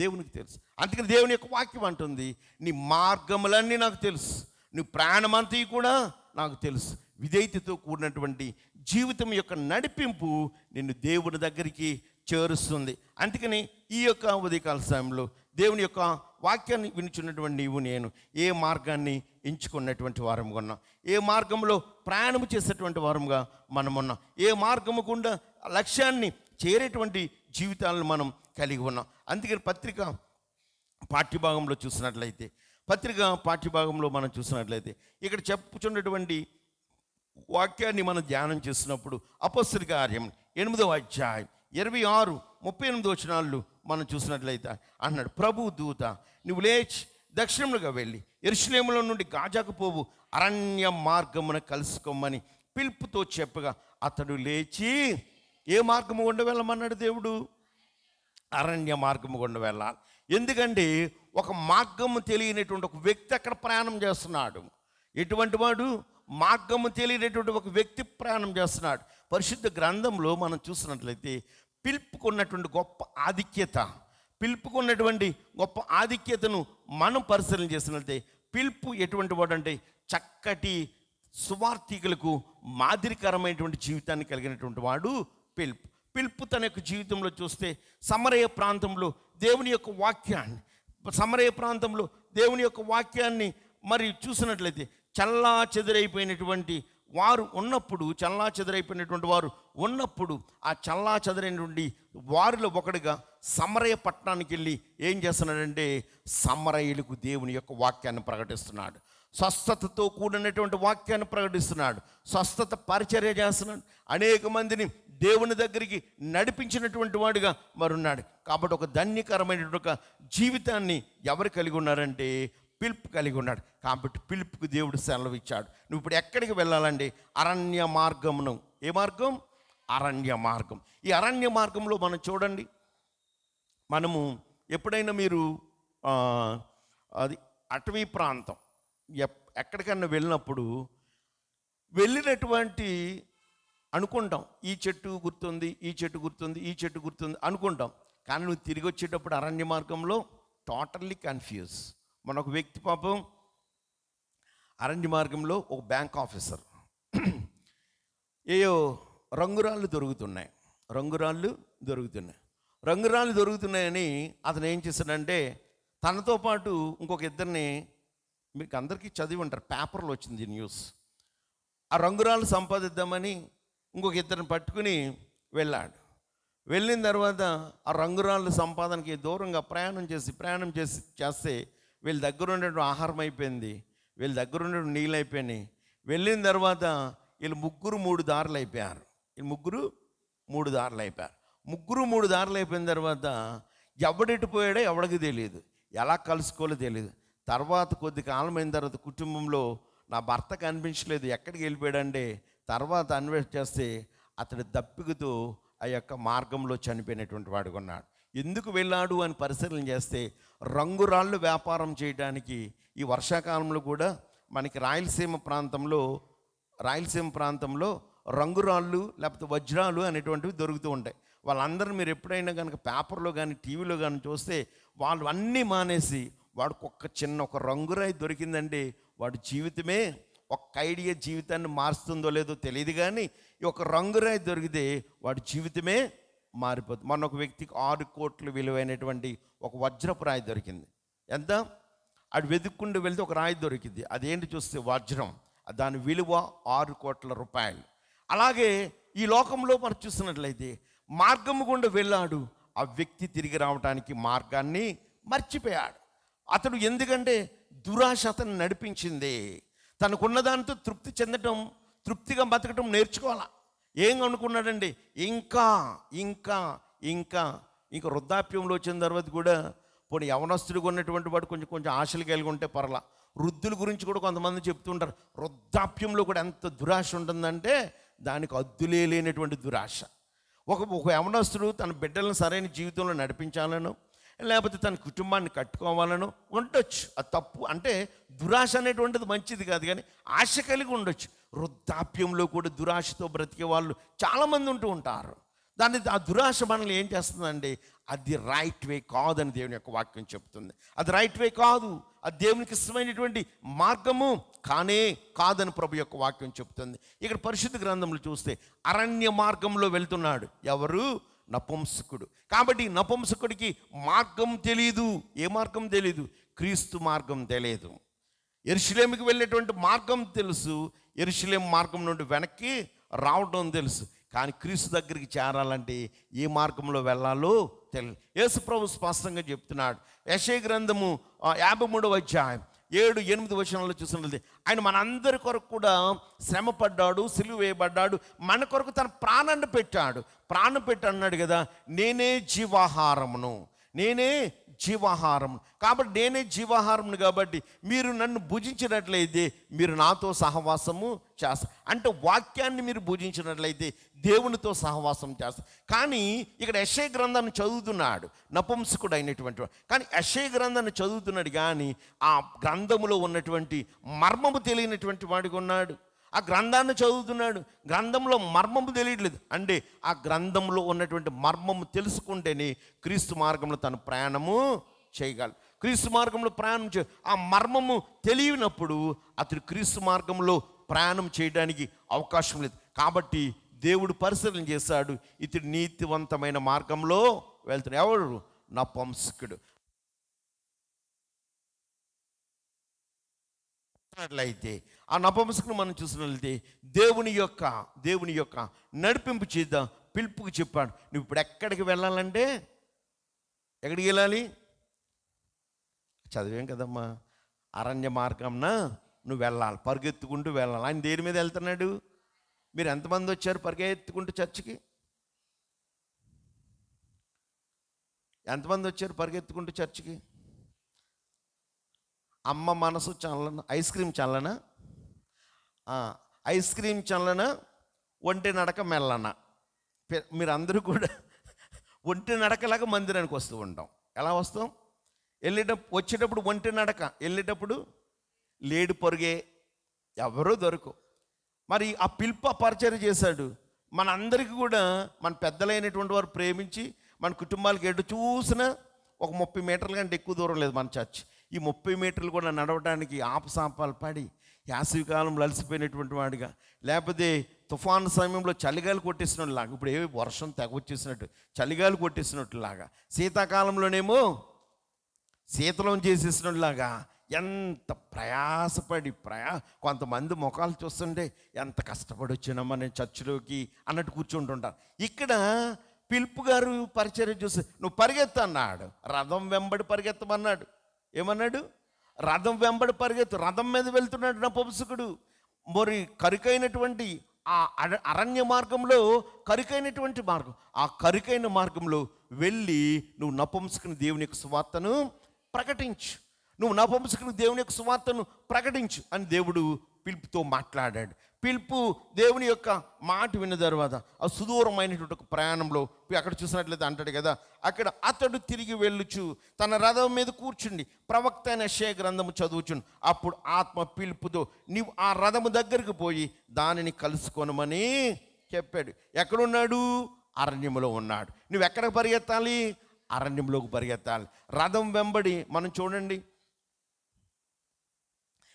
దేవునికి తెలుసు అందుకని దేవుని యొక్క వాక్యం అంటుంది నీ మార్గములన్నీ నాకు తెలుసు నీ ప్రాణమంతీ కూడా నాకు తెలుసు విధేయతతో కూడినటువంటి జీవితం యొక్క నడిపింపు నిన్ను దేవుని దగ్గరికి చేరుస్తుంది అందుకని ఈ యొక్క ఉదయకాల సమయంలో దేవుని యొక్క వాక్యాన్ని వినిచున్నటువంటి నీవు నేను ఏ మార్గాన్ని ఎంచుకున్నటువంటి వారం ఉన్నా ఏ మార్గంలో ప్రయాణం చేసేటువంటి వారంగా మనం ఉన్నాం ఏ మార్గము గుండా లక్ష్యాన్ని చేరేటువంటి జీవితాలను మనం కలిగి ఉన్నాం అందుకని పత్రిక పాఠ్యభాగంలో చూసినట్లయితే పత్రిక పాఠ్యభాగంలో మనం చూసినట్లయితే ఇక్కడ చెప్పుచున్నటువంటి వాక్యాన్ని మనం ధ్యానం చేసినప్పుడు అపస్తుల కార్యం ఎనిమిదవ అధ్యాయం ఇరవై ఆరు ముప్పై ఎనిమిది వచనాలు మనం చూసినట్లయితే అన్నాడు ప్రభు దూత నువ్వు లేచి దక్షిణములుగా వెళ్ళి ఎరుశ్లేములో నుండి గాజాకు పోవు అరణ్య మార్గమున కలుసుకోమని పిలుపుతో చెప్పగా అతడు లేచి ఏ మార్గము గుండా వెళ్ళమన్నాడు దేవుడు అరణ్య మార్గము గుండా వెళ్ళాలి ఎందుకంటే ఒక మార్గము తెలియనటువంటి ఒక వ్యక్తి అక్కడ ప్రయాణం చేస్తున్నాడు ఎటువంటి వాడు మార్గము తెలియనటువంటి ఒక వ్యక్తి ప్రయాణం చేస్తున్నాడు పరిశుద్ధ గ్రంథంలో మనం చూసినట్లయితే పిలుపుకున్నటువంటి గొప్ప ఆధిక్యత పిలుపుకున్నటువంటి గొప్ప ఆధిక్యతను మనం పరిశీలన చేసినట్లయితే పిలుపు ఎటువంటి వాడు అంటే చక్కటి సువార్థికులకు మాదిరికరమైనటువంటి జీవితాన్ని కలిగినటువంటి వాడు పిల్ప్ పిలుపు తన యొక్క జీవితంలో చూస్తే సమరయ ప్రాంతంలో దేవుని యొక్క వాక్యాన్ని సమరయ ప్రాంతంలో దేవుని యొక్క వాక్యాన్ని మరి చూసినట్లయితే చల్లా చెదరైపోయినటువంటి వారు ఉన్నప్పుడు చల్లా చెదరైపోయినటువంటి వారు ఉన్నప్పుడు ఆ చల్లా చెదరైనటువంటి వారిలో ఒకడుగా సమరయ పట్టణానికి వెళ్ళి ఏం చేస్తున్నాడంటే సమరయులకు దేవుని యొక్క వాక్యాన్ని ప్రకటిస్తున్నాడు స్వస్థతతో కూడినటువంటి వాక్యాన్ని ప్రకటిస్తున్నాడు స్వస్థత పరిచర్య చేస్తున్నాడు అనేక మందిని దేవుని దగ్గరికి నడిపించినటువంటి వాడిగా ఉన్నాడు కాబట్టి ఒక ధన్యకరమైనటువంటి ఒక జీవితాన్ని ఎవరు కలిగి ఉన్నారంటే పిలుపు కలిగి ఉన్నాడు కాబట్టి పిలుపుకు దేవుడు సెలవు ఇచ్చాడు నువ్వు ఇప్పుడు ఎక్కడికి వెళ్ళాలండి అరణ్య మార్గమును ఏ మార్గం అరణ్య మార్గం ఈ అరణ్య మార్గంలో మనం చూడండి మనము ఎప్పుడైనా మీరు అది అటవీ ప్రాంతం ఎక్కడికన్నా వెళ్ళినప్పుడు వెళ్ళినటువంటి అనుకుంటాం ఈ చెట్టు గుర్తుంది ఈ చెట్టు గుర్తుంది ఈ చెట్టు గుర్తుంది అనుకుంటాం కానీ నువ్వు తిరిగి వచ్చేటప్పుడు అరణ్య మార్గంలో టోటల్లీ కన్ఫ్యూజ్ మన ఒక వ్యక్తి పాపం అరణ్య మార్గంలో ఒక బ్యాంక్ ఆఫీసర్ ఏయో రంగురాళ్ళు దొరుకుతున్నాయి రంగురాళ్ళు దొరుకుతున్నాయి రంగురాళ్ళు దొరుకుతున్నాయని అతను ఏం చేశాడంటే తనతో పాటు ఇంకొక ఇద్దరిని మీకు అందరికీ చదివి ఉంటారు పేపర్లో వచ్చింది న్యూస్ ఆ రంగురాలు సంపాదిద్దామని ఇంకొక ఇద్దరిని పట్టుకుని వెళ్ళాడు వెళ్ళిన తర్వాత ఆ రంగురాళ్ళ సంపాదనకి దూరంగా ప్రయాణం చేసి ప్రయాణం చేసి చేస్తే వీళ్ళ దగ్గర ఉండేటువంటి ఆహారం అయిపోయింది వీళ్ళ దగ్గర ఉండేటువంటి నీళ్ళు అయిపోయినాయి వెళ్ళిన తర్వాత వీళ్ళు ముగ్గురు మూడు దారులు అయిపోయారు వీళ్ళు ముగ్గురు మూడు దారులు అయిపోయారు ముగ్గురు మూడు దారులు అయిపోయిన తర్వాత పోయాడో ఎవడికి తెలియదు ఎలా కలుసుకోవాలో తెలియదు తర్వాత కొద్ది కాలం అయిన తర్వాత కుటుంబంలో నా భర్త కనిపించలేదు ఎక్కడికి వెళ్ళిపోయాడంటే తర్వాత అన్వేషణ చేస్తే అతడు దప్పికతో ఆ యొక్క మార్గంలో చనిపోయినటువంటి వాడుగా ఉన్నాడు ఎందుకు వెళ్ళాడు అని పరిశీలన చేస్తే రంగురాళ్ళు వ్యాపారం చేయడానికి ఈ వర్షాకాలంలో కూడా మనకి రాయలసీమ ప్రాంతంలో రాయలసీమ ప్రాంతంలో రంగురాళ్ళు లేకపోతే వజ్రాలు అనేటువంటివి దొరుకుతూ ఉంటాయి వాళ్ళందరూ మీరు ఎప్పుడైనా కనుక పేపర్లో కానీ టీవీలో కానీ చూస్తే వాళ్ళు అన్నీ మానేసి వాడికి ఒక్క చిన్న ఒక రంగురాయి దొరికిందండి వాడు జీవితమే ఒక్క ఐడియా జీవితాన్ని మారుస్తుందో లేదో తెలియదు కానీ ఈ ఒక రంగురాయి దొరికితే వాడి జీవితమే మారిపోతుంది మన ఒక వ్యక్తికి ఆరు కోట్లు విలువైనటువంటి ఒక వజ్రపు రాయి దొరికింది ఎంత అది వెతుక్కుంటూ వెళ్తే ఒక రాయి దొరికింది అదేంటి చూస్తే వజ్రం దాని విలువ ఆరు కోట్ల రూపాయలు అలాగే ఈ లోకంలో మనం చూసినట్లయితే మార్గము గుండా వెళ్ళాడు ఆ వ్యక్తి తిరిగి రావడానికి మార్గాన్ని మర్చిపోయాడు అతడు ఎందుకంటే దురాశ అతను నడిపించింది తనకున్న దానితో తృప్తి చెందటం తృప్తిగా బతకటం నేర్చుకోవాలా ఏం అనుకున్నాడండి ఇంకా ఇంకా ఇంకా ఇంకా వృద్ధాప్యంలో వచ్చిన తర్వాత కూడా పోనీ యవనస్తుడిగా ఉన్నటువంటి వాడు కొంచెం కొంచెం ఆశలు కలిగి ఉంటే పర్లా వృద్ధుల గురించి కూడా కొంతమంది చెప్తుంటారు వృద్ధాప్యంలో కూడా ఎంత దురాశ ఉంటుందంటే దానికి అద్దులే లేనటువంటి దురాశ ఒక ఒక యవనస్తుడు తన బిడ్డలను సరైన జీవితంలో నడిపించాలను లేకపోతే తన కుటుంబాన్ని కట్టుకోవాలనో ఉండొచ్చు అది తప్పు అంటే దురాశ అనేటువంటిది మంచిది కాదు కానీ ఆశ కలిగి ఉండొచ్చు వృద్ధాప్యంలో కూడా దురాశతో బ్రతికే వాళ్ళు చాలామంది ఉంటూ ఉంటారు దాన్ని ఆ దురాశ మనల్ని ఏం చేస్తుందండి అది రైట్ వే కాదని దేవుని యొక్క వాక్యం చెప్తుంది అది రైట్ వే కాదు అది దేవునికి ఇష్టమైనటువంటి మార్గము కానే కాదని ప్రభు యొక్క వాక్యం చెప్తుంది ఇక్కడ పరిశుద్ధ గ్రంథంలో చూస్తే అరణ్య మార్గంలో వెళ్తున్నాడు ఎవరు నపుంసకుడు కాబట్టి నపుంసకుడికి మార్గం తెలీదు ఏ మార్గం తెలీదు క్రీస్తు మార్గం తెలియదు ఎరుశలేమికి వెళ్ళేటువంటి మార్గం తెలుసు ఎరుశలేం మార్గం నుండి వెనక్కి రావడం తెలుసు కానీ క్రీస్తు దగ్గరికి చేరాలంటే ఏ మార్గంలో వెళ్ళాలో తెలియదు యేసు ప్రభు స్పష్టంగా చెప్తున్నాడు యశయ గ్రంథము యాభై మూడవ అధ్యాయం ఏడు ఎనిమిది వచనంలో చూసినది ఆయన మనందరి కొరకు కూడా శ్రమ పడ్డాడు వేయబడ్డాడు మన కొరకు తన ప్రాణాన్ని పెట్టాడు ప్రాణం పెట్టి అన్నాడు కదా నేనే జీవాహారమును నేనే జీవాహారం కాబట్టి నేనే జీవాహారం కాబట్టి మీరు నన్ను భుజించినట్లయితే మీరు నాతో సహవాసము చేస్తారు అంటే వాక్యాన్ని మీరు భుజించినట్లయితే దేవునితో సహవాసం చేస్తారు కానీ ఇక్కడ యశయ గ్రంథాన్ని చదువుతున్నాడు నపుంసకుడు అయినటువంటి కానీ యశయ గ్రంథాన్ని చదువుతున్నాడు కానీ ఆ గ్రంథములో ఉన్నటువంటి మర్మము తెలియనటువంటి వాడిగా ఉన్నాడు ఆ గ్రంథాన్ని చదువుతున్నాడు గ్రంథంలో మర్మము తెలియట్లేదు అంటే ఆ గ్రంథంలో ఉన్నటువంటి మర్మము తెలుసుకుంటేనే క్రీస్తు మార్గంలో తను ప్రయాణము చేయగలడు క్రీస్తు మార్గంలో ప్రయాణం చే ఆ మర్మము తెలియనప్పుడు అతడు క్రీస్తు మార్గంలో ప్రయాణం చేయడానికి అవకాశం లేదు కాబట్టి దేవుడు పరిశీలన చేశాడు ఇతడు నీతివంతమైన మార్గంలో వెళ్తున్నాడు ఎవరు నపంసకుడు అట్లయితే ఆ నపంసకును మనం చూసినట్లయితే దేవుని యొక్క దేవుని యొక్క నడిపింపు చేద్దాం పిలుపుకి చెప్పాడు నువ్వు ఇప్పుడు ఎక్కడికి వెళ్ళాలంటే ఎక్కడికి వెళ్ళాలి చదివేం కదమ్మా అరణ్య మార్గంన నువ్వు వెళ్ళాలి పరుగెత్తుకుంటూ వెళ్ళాలి ఆయన దేని మీద వెళ్తున్నాడు మీరు ఎంతమంది వచ్చారు పరిగెత్తుకుంటూ చర్చికి ఎంతమంది వచ్చారు పరిగెత్తుకుంటూ చర్చికి అమ్మ మనసు చల్లన ఐస్ క్రీమ్ చల్లనా ఐస్ క్రీమ్ చల్లన ఒంటి నడక మెల్లన మీరు మీరందరూ కూడా ఒంటి నడకలాగా మందిరానికి వస్తూ ఉంటాం ఎలా వస్తాం వెళ్ళేటప్పుడు వచ్చేటప్పుడు ఒంటి నడక వెళ్ళేటప్పుడు లేడు పొరిగే ఎవరో దొరకు మరి ఆ పిల్ప పరిచయం చేశాడు మనందరికీ కూడా మన పెద్దలైనటువంటి వారు ప్రేమించి మన కుటుంబాలకు ఎటు చూసిన ఒక ముప్పై మీటర్ల కంటే ఎక్కువ దూరం లేదు మన చర్చ్ ఈ ముప్పై మీటర్లు కూడా నడవడానికి ఆపసాపాలు పడి యాసవి కాలంలో అలసిపోయినటువంటి వాడిగా లేకపోతే తుఫాను సమయంలో చలిగాలు కొట్టేసినట్టు లాగా ఇప్పుడు ఏవి వర్షం తెగ వచ్చేసినట్టు చలిగాలు కొట్టేసినట్టు లాగా శీతాకాలంలోనేమో శీతలం లాగా ఎంత ప్రయాసపడి ప్రయా కొంతమంది ముఖాలు చూస్తుంటే ఎంత కష్టపడి వచ్చినామా నేను చర్చిలోకి అన్నట్టు కూర్చుంటుంటారు ఇక్కడ పిలుపు గారు పరిచయం చూసి నువ్వు పరిగెత్తన్నాడు రథం వెంబడి పరిగెత్తమన్నాడు ఏమన్నాడు రథం వెంబడి పరిగెత్తు రథం మీద వెళ్తున్నాడు నపంసకుడు మరి కరుకైనటువంటి ఆ అరణ్య మార్గంలో కరుకైనటువంటి మార్గం ఆ కరుకైన మార్గంలో వెళ్ళి నువ్వు నపంసకుని దేవుని యొక్క సువార్తను ప్రకటించు నువ్వు నపంసకుని దేవుని యొక్క సువార్తను ప్రకటించు అని దేవుడు పిలుపుతో మాట్లాడాడు పిలుపు దేవుని యొక్క మాట విన్న తర్వాత ఆ సుదూరమైనటువంటి ఒక ప్రయాణంలో అక్కడ చూసినట్లయితే అంటాడు కదా అక్కడ అతడు తిరిగి వెళ్ళుచు తన రథం మీద కూర్చుండి ప్రవక్త అయిన షే గ్రంథము చదువుచుండు అప్పుడు ఆత్మ పిలుపుతో నీవు ఆ రథము దగ్గరికి పోయి దానిని కలుసుకొనమని చెప్పాడు ఎక్కడున్నాడు అరణ్యంలో ఉన్నాడు నువ్వు ఎక్కడికి పరిగెత్తాలి అరణ్యంలోకి పరిగెత్తాలి రథం వెంబడి మనం చూడండి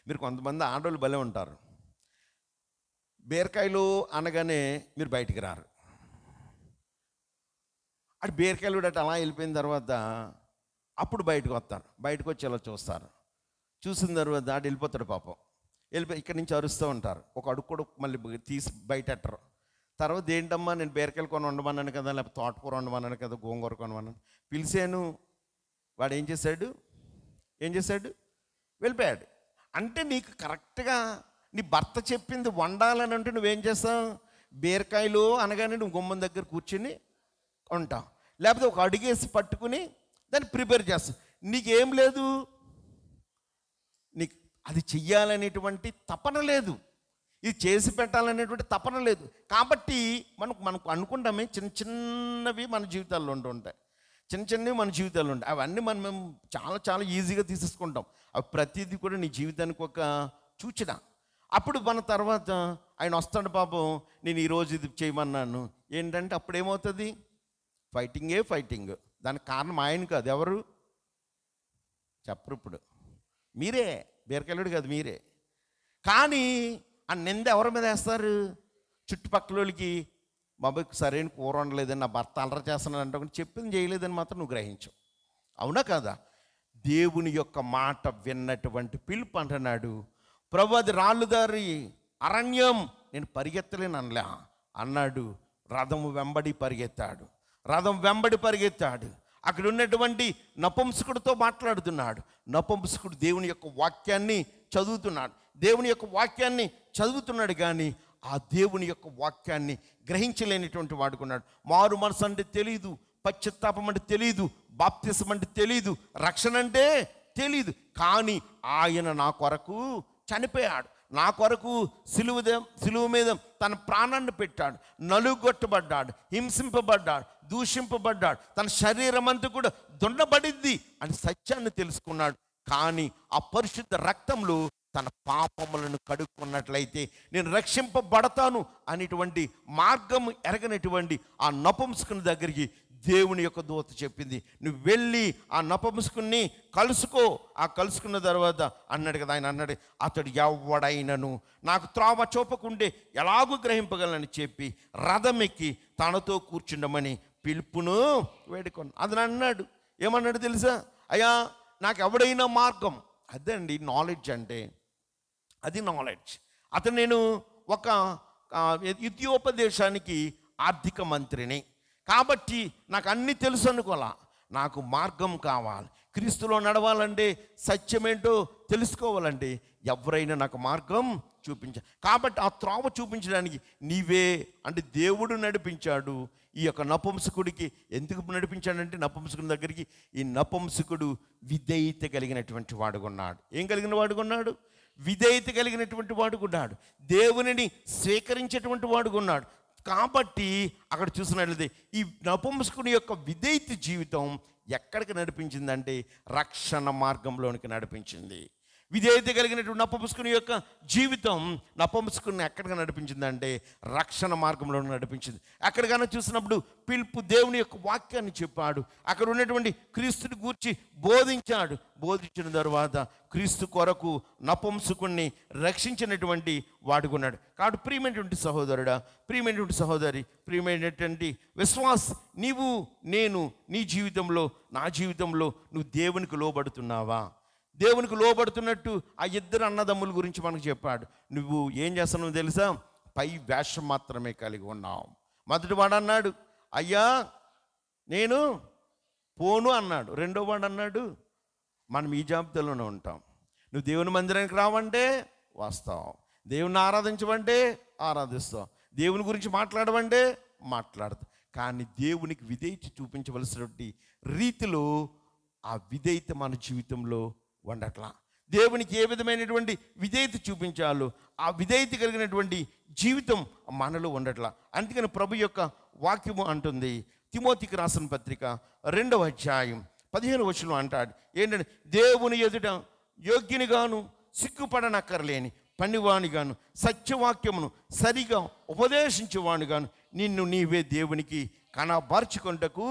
మీరు కొంతమంది ఆడవాళ్ళు భలే ఉంటారు బీరకాయలు అనగానే మీరు బయటికి రారు అటు బీరకాయలు అటు అలా వెళ్ళిపోయిన తర్వాత అప్పుడు బయటకు వస్తారు బయటకు వచ్చి ఇలా చూస్తారు చూసిన తర్వాత అటు వెళ్ళిపోతాడు పాపం వెళ్ళిపోయి ఇక్కడి నుంచి అరుస్తూ ఉంటారు ఒక అడుగు కూడా మళ్ళీ తీసి బయటెట్టరు తర్వాత ఏంటమ్మా నేను బీరకాయలు కొని వండమన్నాను కదా లేకపోతే తోటకూర వండమన్నాను కదా గోంగూర కొనమన్నాను పిలిచాను వాడు ఏం చేశాడు ఏం చేశాడు వెళ్ళిపోయాడు అంటే నీకు కరెక్ట్గా నీ భర్త చెప్పింది వండాలని అంటే నువ్వేం చేస్తావు బీరకాయలు అనగానే నువ్వు గుమ్మం దగ్గర కూర్చుని ఉంటావు లేకపోతే ఒక అడిగేసి పట్టుకుని దాన్ని ప్రిపేర్ చేస్తావు నీకేం లేదు నీకు అది చెయ్యాలనేటువంటి తపన లేదు ఇది చేసి పెట్టాలనేటువంటి తపన లేదు కాబట్టి మనకు మనకు అనుకుంటామే చిన్న చిన్నవి మన జీవితాల్లో ఉంటూ ఉంటాయి చిన్న చిన్నవి మన జీవితాల్లో ఉంటాయి అవన్నీ మనం మేము చాలా చాలా ఈజీగా తీసేసుకుంటాం అవి ప్రతిదీ కూడా నీ జీవితానికి ఒక సూచన అప్పుడు మన తర్వాత ఆయన వస్తాడు పాపం నేను ఈరోజు ఇది చేయమన్నాను ఏంటంటే అప్పుడు ఏమవుతుంది ఫైటింగే ఫైటింగ్ దానికి కారణం ఆయన కాదు ఎవరు చెప్పరు ఇప్పుడు మీరే బీరకాయలుడు కాదు మీరే కానీ ఆ నింద ఎవరి మీద వేస్తారు వాళ్ళకి బాబాయ్కి సరైన కూర ఉండలేదని నా భర్త అలర చేస్తున్నాను అంటే చెప్పింది చేయలేదని మాత్రం నువ్వు గ్రహించవు అవునా కదా దేవుని యొక్క మాట విన్నటువంటి పిలుపు అంటున్నాడు ప్రభు అది రాళ్ళు దారి అరణ్యం నేను పరిగెత్తలేను అనలే అన్నాడు రథము వెంబడి పరిగెత్తాడు రథం వెంబడి పరిగెత్తాడు అక్కడ ఉన్నటువంటి నపుంసకుడితో మాట్లాడుతున్నాడు నపుంసకుడు దేవుని యొక్క వాక్యాన్ని చదువుతున్నాడు దేవుని యొక్క వాక్యాన్ని చదువుతున్నాడు కానీ ఆ దేవుని యొక్క వాక్యాన్ని గ్రహించలేనిటువంటి వాడుకున్నాడు మారు మనసు అంటే తెలియదు పశ్చత్తాపం అంటే తెలియదు బాప్తిసం అంటే తెలియదు రక్షణ అంటే తెలియదు కానీ ఆయన నా కొరకు చనిపోయాడు నా కొరకు సిలువ సిలువ మీద తన ప్రాణాన్ని పెట్టాడు నలుగొట్టబడ్డాడు హింసింపబడ్డాడు దూషింపబడ్డాడు తన శరీరం అంతా కూడా దొండబడింది అని సత్యాన్ని తెలుసుకున్నాడు కానీ ఆ పరిశుద్ధ రక్తంలో తన పాపములను కడుక్కున్నట్లయితే నేను రక్షింపబడతాను అనేటువంటి మార్గం ఎరగనటువంటి ఆ నపుంసుకుని దగ్గరికి దేవుని యొక్క దూత చెప్పింది నువ్వు వెళ్ళి ఆ నపముసుకుని కలుసుకో ఆ కలుసుకున్న తర్వాత అన్నాడు కదా ఆయన అన్నాడు అతడు ఎవడైనను నాకు త్రోమ చూపకుండే ఎలాగూ గ్రహింపగలని చెప్పి రథమెక్కి తనతో కూర్చుండమని పిలుపును వేడుకొని అతను అన్నాడు ఏమన్నాడు తెలుసా అయ్యా నాకు ఎవడైనా మార్గం అదే అండి నాలెడ్జ్ అంటే అది నాలెడ్జ్ అతను నేను ఒక యుద్యోపదేశానికి ఆర్థిక మంత్రిని కాబట్టి నాకు అన్నీ తెలుసు అనుకోలా నాకు మార్గం కావాలి క్రీస్తులో నడవాలంటే సత్యమేంటో తెలుసుకోవాలండి ఎవరైనా నాకు మార్గం చూపించ కాబట్టి ఆ త్రోవ చూపించడానికి నీవే అంటే దేవుడు నడిపించాడు ఈ యొక్క నపంసకుడికి ఎందుకు నడిపించాడంటే నపంసకుని దగ్గరికి ఈ నపంసకుడు విధేయత కలిగినటువంటి వాడుకున్నాడు ఏం కలిగిన వాడుకున్నాడు విధేయత కలిగినటువంటి వాడుకున్నాడు దేవునిని స్వీకరించేటువంటి వాడుకున్నాడు కాబట్టి అక్కడ చూసినట్లయితే ఈ నపుంసకుని యొక్క విధేయత జీవితం ఎక్కడికి నడిపించిందంటే రక్షణ మార్గంలోనికి నడిపించింది విధేయత కలిగినటువంటి నప్పపుసుకుని యొక్క జీవితం నపంసుకుని ఎక్కడికైనా నడిపించిందంటే రక్షణ మార్గంలో నడిపించింది ఎక్కడికైనా చూసినప్పుడు పిలుపు దేవుని యొక్క వాక్యాన్ని చెప్పాడు అక్కడ ఉన్నటువంటి క్రీస్తుని గూర్చి బోధించాడు బోధించిన తర్వాత క్రీస్తు కొరకు నపంసుకుని రక్షించినటువంటి వాడుకున్నాడు కాబట్టి ప్రియమైనటువంటి సహోదరుడా ప్రియమైనటువంటి సహోదరి ప్రియమైనటువంటి విశ్వాస్ నీవు నేను నీ జీవితంలో నా జీవితంలో నువ్వు దేవునికి లోబడుతున్నావా దేవునికి లోబడుతున్నట్టు ఆ ఇద్దరు అన్నదమ్ముల గురించి మనకు చెప్పాడు నువ్వు ఏం చేస్తున్నావు తెలుసా పై వేషం మాత్రమే కలిగి ఉన్నావు మొదటి వాడు అన్నాడు అయ్యా నేను పోను అన్నాడు రెండో వాడు అన్నాడు మనం ఈ జాబితాలోనే ఉంటాం నువ్వు దేవుని మందిరానికి రావంటే వస్తావు దేవుని ఆరాధించమంటే ఆరాధిస్తాం దేవుని గురించి మాట్లాడమంటే మాట్లాడతాం కానీ దేవునికి విధేయత చూపించవలసినటువంటి రీతిలో ఆ విధేయత మన జీవితంలో ఉండట్లా దేవునికి ఏ విధమైనటువంటి విధేయత చూపించాలో ఆ విధేయత కలిగినటువంటి జీవితం మనలో ఉండట్లా అందుకని ప్రభు యొక్క వాక్యము అంటుంది తిమోతికి రాసిన పత్రిక రెండవ అధ్యాయం పదిహేను వచనం అంటాడు ఏంటంటే దేవుని ఎదుట యోగ్యునిగాను సిగ్గుపడనక్కర్లేని పనివాణిగాను సత్యవాక్యమును సరిగా ఉపదేశించేవాణిగాను నిన్ను నీవే దేవునికి కనబార్చుకుంటకు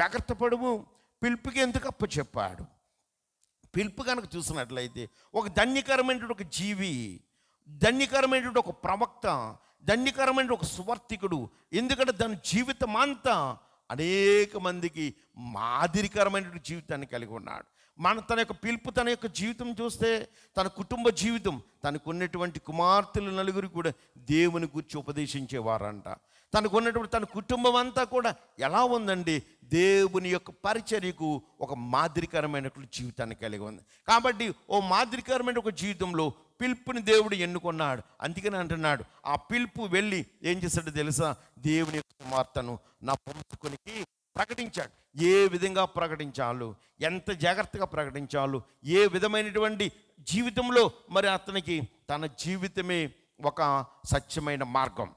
జాగ్రత్త పడుము పిలుపుకి ఎందుకు చెప్పాడు పిలుపు కనుక చూసినట్లయితే ఒక ధన్యకరమైనటువంటి ఒక జీవి ధన్యకరమైనటువంటి ఒక ప్రవక్త ధన్యకరమైన ఒక సువర్తికుడు ఎందుకంటే తన జీవితం అంతా అనేక మందికి మాదిరికరమైన జీవితాన్ని కలిగి ఉన్నాడు మన తన యొక్క పిలుపు తన యొక్క జీవితం చూస్తే తన కుటుంబ జీవితం తనకున్నటువంటి కుమార్తెలు నలుగురు కూడా దేవుని గురించి ఉపదేశించేవారంట తనకు ఉన్నటువంటి తన కుటుంబం అంతా కూడా ఎలా ఉందండి దేవుని యొక్క పరిచర్యకు ఒక మాదిరికరమైనటువంటి జీవితాన్ని కలిగి ఉంది కాబట్టి ఓ మాదిరికరమైన ఒక జీవితంలో పిలుపుని దేవుడు ఎన్నుకున్నాడు అందుకని అంటున్నాడు ఆ పిలుపు వెళ్ళి ఏం చేశాడో తెలుసా దేవుని యొక్క వార్తను నా పొందుకునికి ప్రకటించాడు ఏ విధంగా ప్రకటించాలో ఎంత జాగ్రత్తగా ప్రకటించాలో ఏ విధమైనటువంటి జీవితంలో మరి అతనికి తన జీవితమే ఒక సత్యమైన మార్గం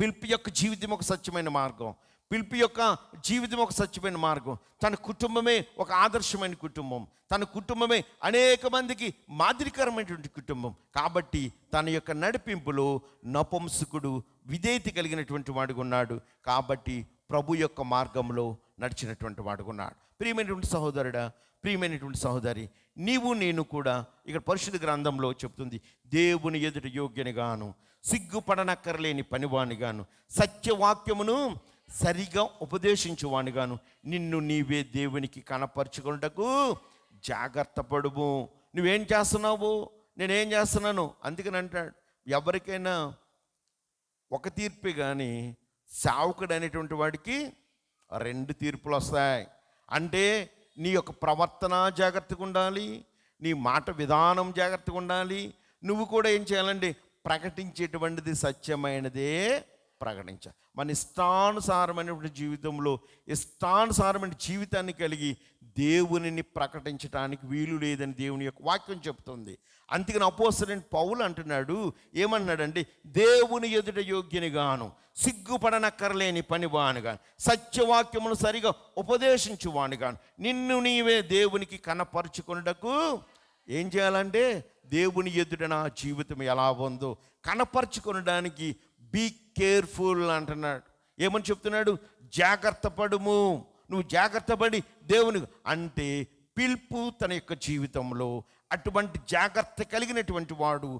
పిలుపు యొక్క జీవితం ఒక సత్యమైన మార్గం పిలుపు యొక్క జీవితం ఒక సత్యమైన మార్గం తన కుటుంబమే ఒక ఆదర్శమైన కుటుంబం తన కుటుంబమే అనేక మందికి మాదిరికరమైనటువంటి కుటుంబం కాబట్టి తన యొక్క నడిపింపులో నపంసుకుడు విధేయత కలిగినటువంటి వాడుగా ఉన్నాడు కాబట్టి ప్రభు యొక్క మార్గంలో నడిచినటువంటి వాడుగా ఉన్నాడు ప్రియమైనటువంటి సహోదరుడా ప్రియమైనటువంటి సహోదరి నీవు నేను కూడా ఇక్కడ పరిశుద్ధ గ్రంథంలో చెప్తుంది దేవుని ఎదుట యోగ్యనిగాను సిగ్గుపడనక్కర్లేని పనివాణిగాను సత్యవాక్యమును సరిగా ఉపదేశించువాణిగాను నిన్ను నీవే దేవునికి కనపరుచుకున్నటకు జాగ్రత్త పడుము నువ్వేం చేస్తున్నావు నేనేం చేస్తున్నాను అందుకని అంటాడు ఎవరికైనా ఒక తీర్పే కానీ సావుకుడు అనేటువంటి వాడికి రెండు తీర్పులు వస్తాయి అంటే నీ యొక్క ప్రవర్తన జాగ్రత్తగా ఉండాలి నీ మాట విధానం జాగ్రత్తగా ఉండాలి నువ్వు కూడా ఏం చేయాలండి ప్రకటించేటువంటిది సత్యమైనదే ప్రకటించాలి మన ఇష్టానుసారమైనటువంటి జీవితంలో ఇష్టానుసారమైన జీవితాన్ని కలిగి దేవునిని ప్రకటించడానికి వీలు లేదని దేవుని యొక్క వాక్యం చెప్తుంది అందుకని అపోసరైన పౌలు అంటున్నాడు ఏమన్నాడండి దేవుని ఎదుట యోగ్యని గాను సిగ్గుపడనక్కర్లేని పని వానుగాను సత్యవాక్యమును సరిగా గాను నిన్ను నీవే దేవునికి కనపరుచుకున్నటకు ఏం చేయాలంటే దేవుని ఎదుట నా జీవితం ఎలా ఉందో కనపరుచుకొనడానికి బీ కేర్ఫుల్ అంటున్నాడు ఏమని చెప్తున్నాడు జాగ్రత్త పడుము నువ్వు జాగ్రత్త పడి దేవుని అంటే పిలుపు తన యొక్క జీవితంలో అటువంటి జాగ్రత్త కలిగినటువంటి వాడు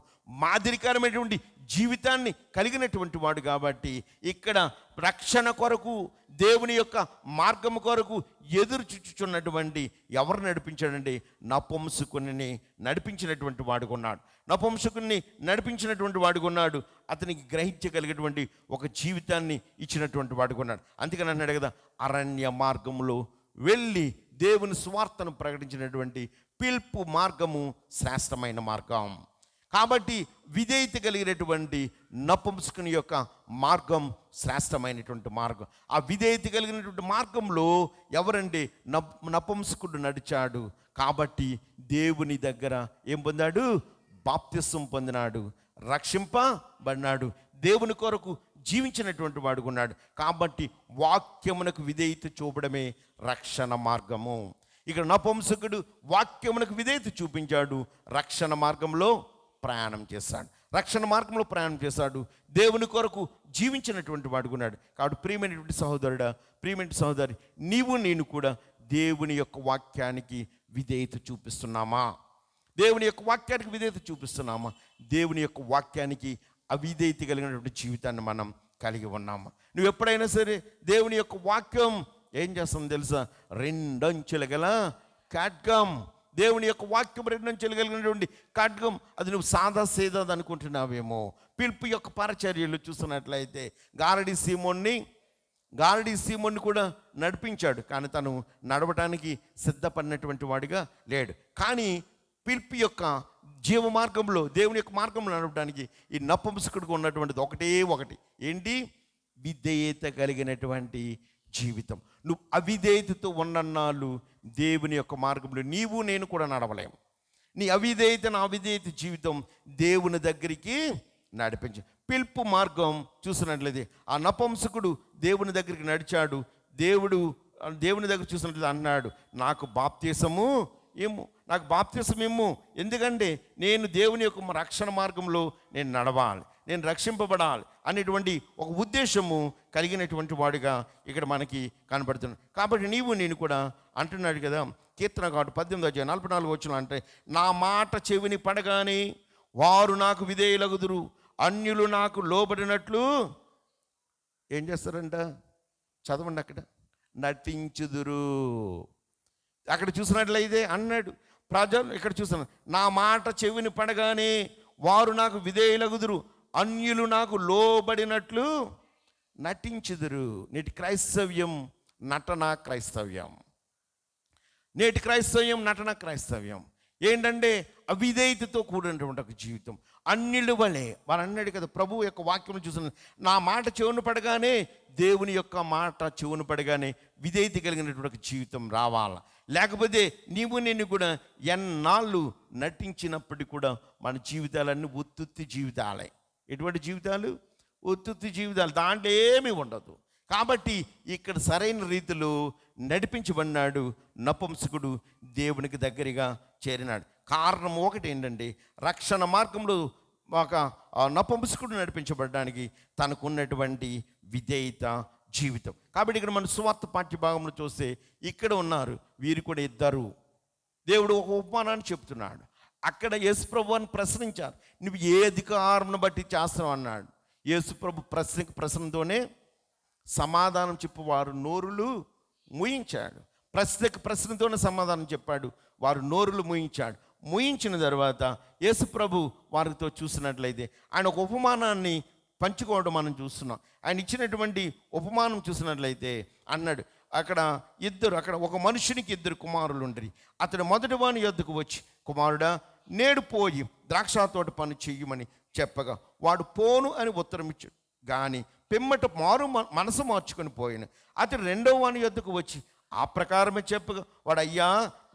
మాదిరికరమైనటువంటి జీవితాన్ని కలిగినటువంటి వాడు కాబట్టి ఇక్కడ రక్షణ కొరకు దేవుని యొక్క మార్గం కొరకు ఎదురు చుచ్చుచున్నటువంటి ఎవరు నడిపించాడండి నపంసుకుని నడిపించినటువంటి వాడుకున్నాడు కొన్నాడు నపంసుకుని నడిపించినటువంటి వాడుకున్నాడు అతనికి గ్రహించగలిగేటువంటి ఒక జీవితాన్ని ఇచ్చినటువంటి వాడుకున్నాడు అందుకని అన్నాడు కదా అరణ్య మార్గంలో వెళ్ళి దేవుని స్వార్థను ప్రకటించినటువంటి పిల్పు మార్గము శ్రేష్టమైన మార్గం కాబట్టి విధేయత కలిగినటువంటి నపుంసుకుని యొక్క మార్గం శ్రేష్టమైనటువంటి మార్గం ఆ విధేయత కలిగినటువంటి మార్గంలో ఎవరండి నపుంసుకుడు నడిచాడు కాబట్టి దేవుని దగ్గర ఏం పొందాడు బాప్తిస్వం పొందినాడు రక్షింపబడినాడు దేవుని కొరకు జీవించినటువంటి వాడు ఉన్నాడు కాబట్టి వాక్యమునకు విధేయత చూపడమే రక్షణ మార్గము ఇక్కడ నపుంసకుడు వాక్యమునకు విధేయత చూపించాడు రక్షణ మార్గంలో ప్రయాణం చేశాడు రక్షణ మార్గంలో ప్రయాణం చేశాడు దేవుని కొరకు జీవించినటువంటి వాడుకున్నాడు కాబట్టి ప్రియమైనటువంటి సహోదరుడా ప్రియమైన సహోదరి నీవు నేను కూడా దేవుని యొక్క వాక్యానికి విధేయత చూపిస్తున్నామా దేవుని యొక్క వాక్యానికి విధేయత చూపిస్తున్నామా దేవుని యొక్క వాక్యానికి అవిధేయత కలిగినటువంటి జీవితాన్ని మనం కలిగి ఉన్నాము నువ్వు ఎప్పుడైనా సరే దేవుని యొక్క వాక్యం ఏం చేస్తాం తెలుసా రెండంచుల గల ఖడ్గం దేవుని యొక్క వాక్యం రెండం చేయగలిగినటువంటి ఖడ్గం అది నువ్వు సాదా సేదాది అనుకుంటున్నావేమో పిలుపు యొక్క పరచర్యలు చూసినట్లయితే గారడి సీమోన్ని గారడి సీమోన్ని కూడా నడిపించాడు కానీ తను నడవటానికి సిద్ధపడినటువంటి వాడిగా లేడు కానీ పిలుపు యొక్క జీవ మార్గంలో దేవుని యొక్క మార్గంలో నడవడానికి ఈ నప్పంసుకుడికి ఉన్నటువంటిది ఒకటే ఒకటి ఏంటి విధేయత కలిగినటువంటి జీవితం నువ్వు అవిధేయతతో ఉన్నన్నాళ్ళు దేవుని యొక్క మార్గంలో నీవు నేను కూడా నడవలేము నీ అవిధేయత నా అవిధేయత జీవితం దేవుని దగ్గరికి నడిపించ పిలుపు మార్గం చూసినట్లయితే ఆ నపంసకుడు దేవుని దగ్గరికి నడిచాడు దేవుడు దేవుని దగ్గర చూసినట్లయితే అన్నాడు నాకు బాప్తీసము ఏము నాకు బాప్తీసం ఏమో ఎందుకంటే నేను దేవుని యొక్క రక్షణ మార్గంలో నేను నడవాలి నేను రక్షింపబడాలి అనేటువంటి ఒక ఉద్దేశము కలిగినటువంటి వాడిగా ఇక్కడ మనకి కనబడుతున్నాడు కాబట్టి నీవు నేను కూడా అంటున్నాడు కదా కీర్తన కాబట్టి పద్దెనిమిది వచ్చాయి నలభై నాలుగు వచ్చిన అంటే నా మాట చెవిని పడగానే వారు నాకు విధేయులగుదురు అన్యులు నాకు లోబడినట్లు ఏం చేస్తారంట చదవండి అక్కడ నటించుదురు అక్కడ చూసినట్లయితే అన్నాడు ప్రజలు ఇక్కడ చూసిన నా మాట చెవిని పడగానే వారు నాకు విధేయులగుదురు అన్యులు నాకు లోబడినట్లు నటించుదురు నేటి క్రైస్తవ్యం నటన క్రైస్తవ్యం నేటి క్రైస్తవ్యం నటన క్రైస్తవ్యం ఏంటంటే అవిధేయతతో కూడినటువంటి ఒక జీవితం అన్నిళ్ళు వలె వారన్నాడు కదా ప్రభు యొక్క వాక్యం చూసిన నా మాట చెవును పడగానే దేవుని యొక్క మాట చెవును పడగానే విధేయత కలిగినటువంటి ఒక జీవితం రావాల లేకపోతే నీవు నేను కూడా ఎన్నాళ్ళు నటించినప్పటికీ కూడా మన జీవితాలన్నీ ఒత్తుత్తి జీవితాలే ఎటువంటి జీవితాలు ఉత్తుత్తి జీవితాలు దాంట్లో ఏమీ ఉండదు కాబట్టి ఇక్కడ సరైన రీతిలో నడిపించబడినాడు నపుంసకుడు దేవునికి దగ్గరగా చేరినాడు కారణం ఒకటి ఏంటంటే రక్షణ మార్గంలో ఒక నపుంసకుడు నడిపించబడడానికి తనకున్నటువంటి విధేయత జీవితం కాబట్టి ఇక్కడ మన సువార్త పాఠ్యభాగంలో చూస్తే ఇక్కడ ఉన్నారు వీరు కూడా ఇద్దరు దేవుడు ఒక ఉపమానాన్ని చెప్తున్నాడు అక్కడ యేసుప్రభు అని ప్రశ్నించారు నువ్వు ఏ అధికారం బట్టి చేస్తావు అన్నాడు యేసుప్రభు ప్రశ్న ప్రశ్నతోనే సమాధానం వారు నోరులు ముయించాడు ప్రశ్నకు ప్రశ్నతోనే సమాధానం చెప్పాడు వారు నోరులు ముయించాడు ముయించిన తర్వాత యేసుప్రభు వారితో చూసినట్లయితే ఆయన ఒక ఉపమానాన్ని పంచుకోవడం మనం చూస్తున్నాం ఆయన ఇచ్చినటువంటి ఉపమానం చూసినట్లయితే అన్నాడు అక్కడ ఇద్దరు అక్కడ ఒక మనుషునికి ఇద్దరు కుమారులు ఉండరు అతడు మొదటి వాని యొద్దకు వచ్చి కుమారుడా నేడు పోయి ద్రాక్ష తోట పని చెయ్యమని చెప్పగా వాడు పోను అని ఉత్తరం ఇచ్చాడు కానీ పిమ్మట మారు మనసు మార్చుకొని పోయాను అతడు రెండవ వాని యొద్దకు వచ్చి ఆ ప్రకారమే చెప్పగా వాడు అయ్యా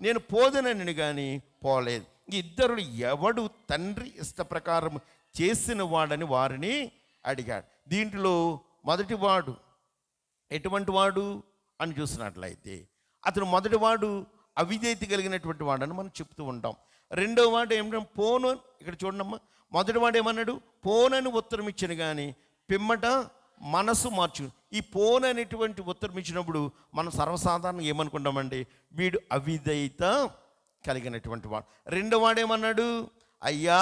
నేను పోదనని కానీ పోలేదు ఇద్దరు ఎవడు తండ్రి ఇష్ట ప్రకారం చేసిన వాడని వారిని అడిగాడు దీంట్లో మొదటివాడు ఎటువంటి వాడు అని చూసినట్లయితే అతను మొదటివాడు అవిధేయత కలిగినటువంటి వాడని మనం చెప్తూ ఉంటాం రెండవ మాట ఏమన్నా పోను ఇక్కడ చూడండమ్మా మొదటి మాట ఏమన్నాడు పోనని ఉత్తరం ఇచ్చాను కానీ పిమ్మట మనసు మార్చు ఈ పోన్ అనేటువంటి ఉత్తరం ఇచ్చినప్పుడు మనం సర్వసాధారణంగా ఏమనుకుంటామండి వీడు అవిధేయత కలిగినటువంటి వాడు రెండో వాడేమన్నాడు అయ్యా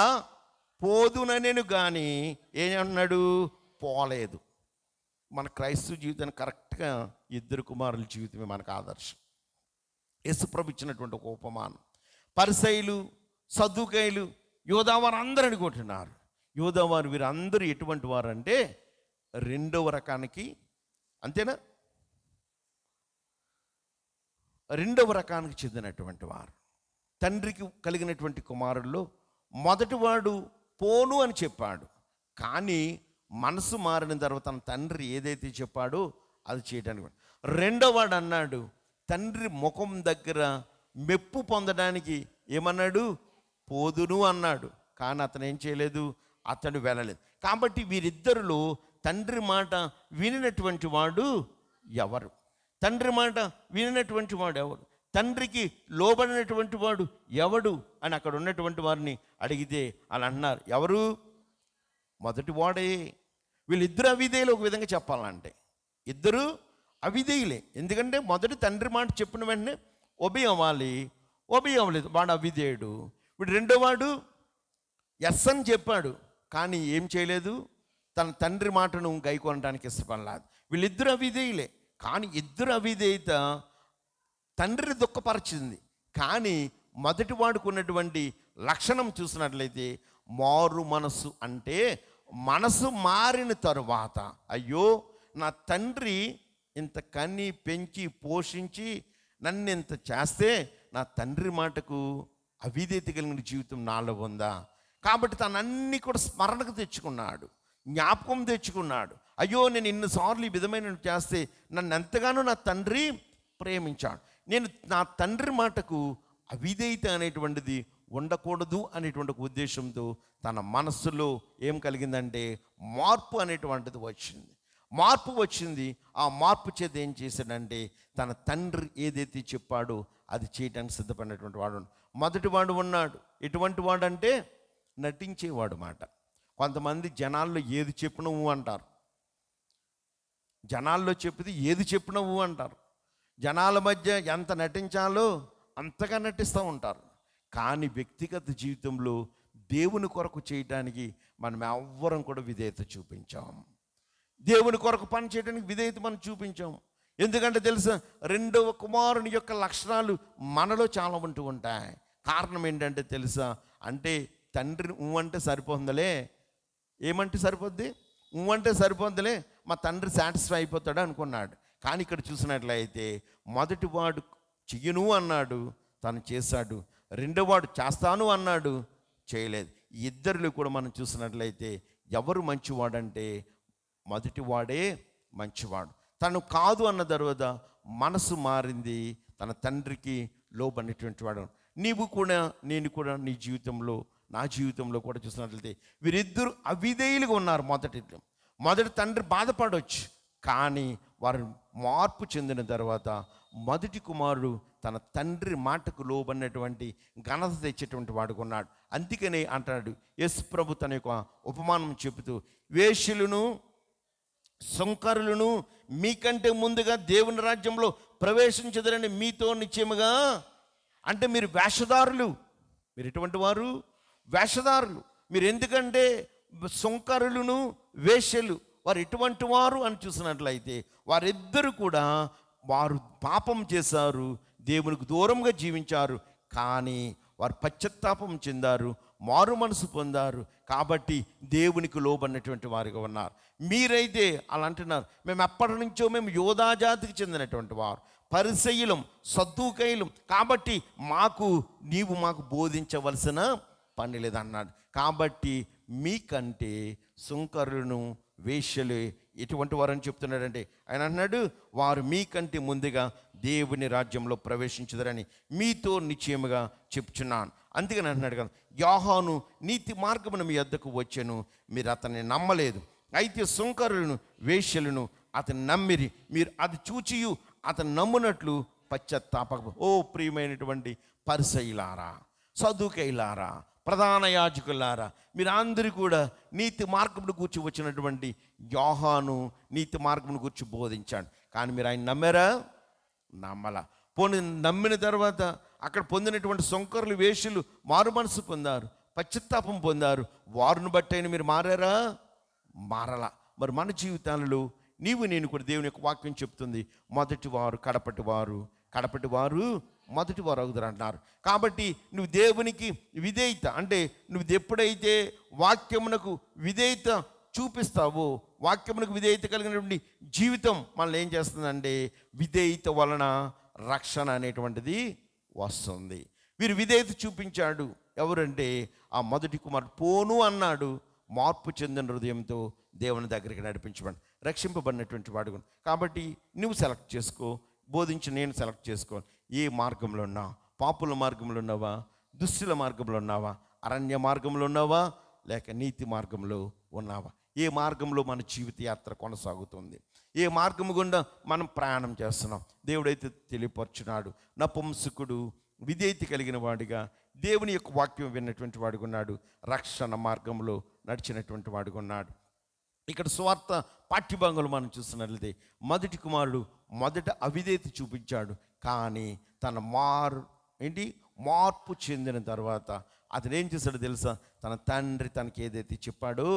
పోదుననేను కానీ ఏమన్నాడు పోలేదు మన క్రైస్తవ జీవితాన్ని కరెక్ట్గా ఇద్దరు కుమారుల జీవితమే మనకు ఆదర్శం యశుప్రభు ఇచ్చినటువంటి ఒక ఉపమానం పరిశైలు సద్దుకాయలు యోధావారు అందరూ అనుకుంటున్నారు వారు వీరందరూ ఎటువంటి వారు అంటే రెండవ రకానికి అంతేనా రెండవ రకానికి చెందినటువంటి వారు తండ్రికి కలిగినటువంటి కుమారుల్లో మొదటివాడు పోను అని చెప్పాడు కానీ మనసు మారిన తర్వాత తన తండ్రి ఏదైతే చెప్పాడో అది చేయడానికి రెండోవాడు అన్నాడు తండ్రి ముఖం దగ్గర మెప్పు పొందడానికి ఏమన్నాడు పోదును అన్నాడు కానీ అతను ఏం చేయలేదు అతడు వెళ్ళలేదు కాబట్టి వీరిద్దరిలో తండ్రి మాట వినినటువంటి వాడు ఎవరు తండ్రి మాట వినినటువంటి వాడు ఎవరు తండ్రికి లోబడినటువంటి వాడు ఎవడు అని అక్కడ ఉన్నటువంటి వారిని అడిగితే అని అన్నారు ఎవరు మొదటి వాడే వీళ్ళిద్దరు అవిధేయులు ఒక విధంగా చెప్పాలంటే ఇద్దరు అవిధేయులే ఎందుకంటే మొదటి తండ్రి మాట చెప్పిన వెంటనే ఉభయం అవ్వాలి ఒబి అవ్వలేదు వాడు అవిధేయుడు ఇప్పుడు రెండో వాడు ఎస్ అని చెప్పాడు కానీ ఏం చేయలేదు తన తండ్రి మాటను గైకొనడానికి ఇష్టపడలేదు వీళ్ళిద్దరు అవిధేయులే కానీ ఇద్దరు అవిధేయత తండ్రిని దుఃఖపరిచింది కానీ మొదటి వాడుకున్నటువంటి లక్షణం చూసినట్లయితే మారు మనసు అంటే మనసు మారిన తరువాత అయ్యో నా తండ్రి ఇంత కన్ని పెంచి పోషించి నన్ను ఇంత చేస్తే నా తండ్రి మాటకు అవిధేత కలిగిన జీవితం నాలో ఉందా కాబట్టి తను అన్ని కూడా స్మరణకు తెచ్చుకున్నాడు జ్ఞాపకం తెచ్చుకున్నాడు అయ్యో నేను ఇన్నిసార్లు ఈ విధమైన చేస్తే నన్ను ఎంతగానో నా తండ్రి ప్రేమించాడు నేను నా తండ్రి మాటకు అవిధేయత అనేటువంటిది ఉండకూడదు అనేటువంటి ఉద్దేశంతో తన మనస్సులో ఏం కలిగిందంటే మార్పు అనేటువంటిది వచ్చింది మార్పు వచ్చింది ఆ మార్పు చేత ఏం చేశాడంటే తన తండ్రి ఏదైతే చెప్పాడో అది చేయడానికి సిద్ధపడినటువంటి వాడు మొదటి వాడు ఉన్నాడు ఎటువంటి వాడు అంటే నటించేవాడు మాట కొంతమంది జనాల్లో ఏది చెప్పినవు అంటారు జనాల్లో చెప్పింది ఏది చెప్పినవు అంటారు జనాల మధ్య ఎంత నటించాలో అంతగా నటిస్తూ ఉంటారు కానీ వ్యక్తిగత జీవితంలో దేవుని కొరకు చేయటానికి మనం ఎవ్వరం కూడా విధేయత చూపించాము దేవుని కొరకు పని చేయడానికి విధేయత మనం చూపించాము ఎందుకంటే తెలుసా రెండవ కుమారుని యొక్క లక్షణాలు మనలో చాలా ఉంటూ ఉంటాయి కారణం ఏంటంటే తెలుసా అంటే తండ్రి ఉవ్వంటే సరిపోందలే ఏమంటే సరిపోద్ది ఉవ్వంటే సరిపోందలే మా తండ్రి సాటిస్ఫై అయిపోతాడు అనుకున్నాడు కానీ ఇక్కడ చూసినట్లయితే మొదటి వాడు చెయ్యను అన్నాడు తను చేశాడు రెండోవాడు చేస్తాను అన్నాడు చేయలేదు ఇద్దరిలో కూడా మనం చూసినట్లయితే ఎవరు మంచివాడంటే మొదటివాడే మంచివాడు తను కాదు అన్న తర్వాత మనసు మారింది తన తండ్రికి లోబడినటువంటి వాడు నీవు కూడా నేను కూడా నీ జీవితంలో నా జీవితంలో కూడా చూసినట్లయితే వీరిద్దరు అవిధేయులుగా ఉన్నారు మొదటి మొదటి తండ్రి బాధపడవచ్చు కానీ వారు మార్పు చెందిన తర్వాత మొదటి కుమారుడు తన తండ్రి మాటకు లోబడినటువంటి ఘనత తెచ్చేటువంటి వాడుకున్నాడు ఉన్నాడు అందుకనే అంటాడు యశ్ ప్రభు తన యొక్క ఉపమానం చెబుతూ వేషులను సొంకరులను మీకంటే ముందుగా దేవుని రాజ్యంలో ప్రవేశించదరని మీతో నిశ్చయముగా అంటే మీరు వేషధారులు మీరు ఎటువంటి వారు వేషధారులు మీరు ఎందుకంటే సుంకరులను వేషలు వారు ఎటువంటి వారు అని చూసినట్లయితే వారిద్దరు కూడా వారు పాపం చేశారు దేవునికి దూరంగా జీవించారు కానీ వారు పశ్చాత్తాపం చెందారు మారు మనసు పొందారు కాబట్టి దేవునికి లోబడినటువంటి వారిగా ఉన్నారు మీరైతే అలా అంటున్నారు మేము ఎప్పటి నుంచో మేము యోధాజాతికి చెందినటువంటి వారు పరిశైలం సద్దుకైలం కాబట్టి మాకు నీవు మాకు బోధించవలసిన పని లేదన్నాడు కాబట్టి మీకంటే సుంకరులను వేష్యలు ఎటువంటి వారని చెప్తున్నాడంటే ఆయన అన్నాడు వారు మీకంటే ముందుగా దేవుని రాజ్యంలో ప్రవేశించదరని మీతో నిశ్చయముగా చెప్తున్నాను అందుకని అంటున్నాడు కదా యోహాను నీతి మార్గమును మీ వద్దకు వచ్చాను మీరు అతన్ని నమ్మలేదు అయితే సుంకరులను వేష్యలను అతను నమ్మిరి మీరు అది చూచియు అతను నమ్మునట్లు పశ్చాత్తాపక ఓ ప్రియమైనటువంటి పరిసైలారా సదుకైలారా ప్రధాన యాజకులారా మీరు అందరూ కూడా నీతి మార్గమును కూర్చి వచ్చినటువంటి యోహాను నీతి మార్గమును కూర్చి బోధించాడు కానీ మీరు ఆయన నమ్మారా నమ్మల పోనీ నమ్మిన తర్వాత అక్కడ పొందినటువంటి సొంకర్లు వేషులు మారు మనసు పొందారు పశ్చిత్తాపం పొందారు వారును బట్టైన మీరు మారారా మారలా మరి మన జీవితాలలో నీవు నేను కూడా దేవుని యొక్క వాక్యం చెప్తుంది మొదటి వారు కడపటి వారు కడపటి వారు మొదటి వారు అవుతారు అంటున్నారు కాబట్టి నువ్వు దేవునికి విధేయత అంటే నువ్వు ఎప్పుడైతే వాక్యమునకు విధేయత చూపిస్తావో వాక్యమునకు విధేయత కలిగినటువంటి జీవితం మనల్ని ఏం చేస్తుందంటే విధేయత వలన రక్షణ అనేటువంటిది వస్తుంది వీరు విధేయత చూపించాడు ఎవరంటే ఆ మొదటి కుమారుడు పోను అన్నాడు మార్పు చెందిన హృదయంతో దేవుని దగ్గరికి నడిపించబడి రక్షింపబడినటువంటి వాడు కాబట్టి నువ్వు సెలెక్ట్ చేసుకో బోధించి నేను సెలెక్ట్ చేసుకో ఏ మార్గంలో ఉన్నా పాపుల మార్గంలో ఉన్నావా దుస్తుల మార్గంలో ఉన్నావా అరణ్య మార్గంలో ఉన్నావా లేక నీతి మార్గంలో ఉన్నావా ఏ మార్గంలో మన జీవిత యాత్ర కొనసాగుతుంది ఏ మార్గము గుండా మనం ప్రయాణం చేస్తున్నాం దేవుడైతే తెలియపరుచున్నాడు నపుంసుకుడు విధేయత కలిగిన వాడిగా దేవుని యొక్క వాక్యం విన్నటువంటి వాడుగా ఉన్నాడు రక్షణ మార్గంలో నడిచినటువంటి వాడుగా ఉన్నాడు ఇక్కడ స్వార్థ పాఠ్యభాగంలో మనం చూస్తున్నట్లయితే మొదటి కుమారుడు మొదట అవిధేత చూపించాడు కానీ తన మారు ఏంటి మార్పు చెందిన తర్వాత అతను ఏం తెలుసా తన తండ్రి తనకి ఏదైతే చెప్పాడో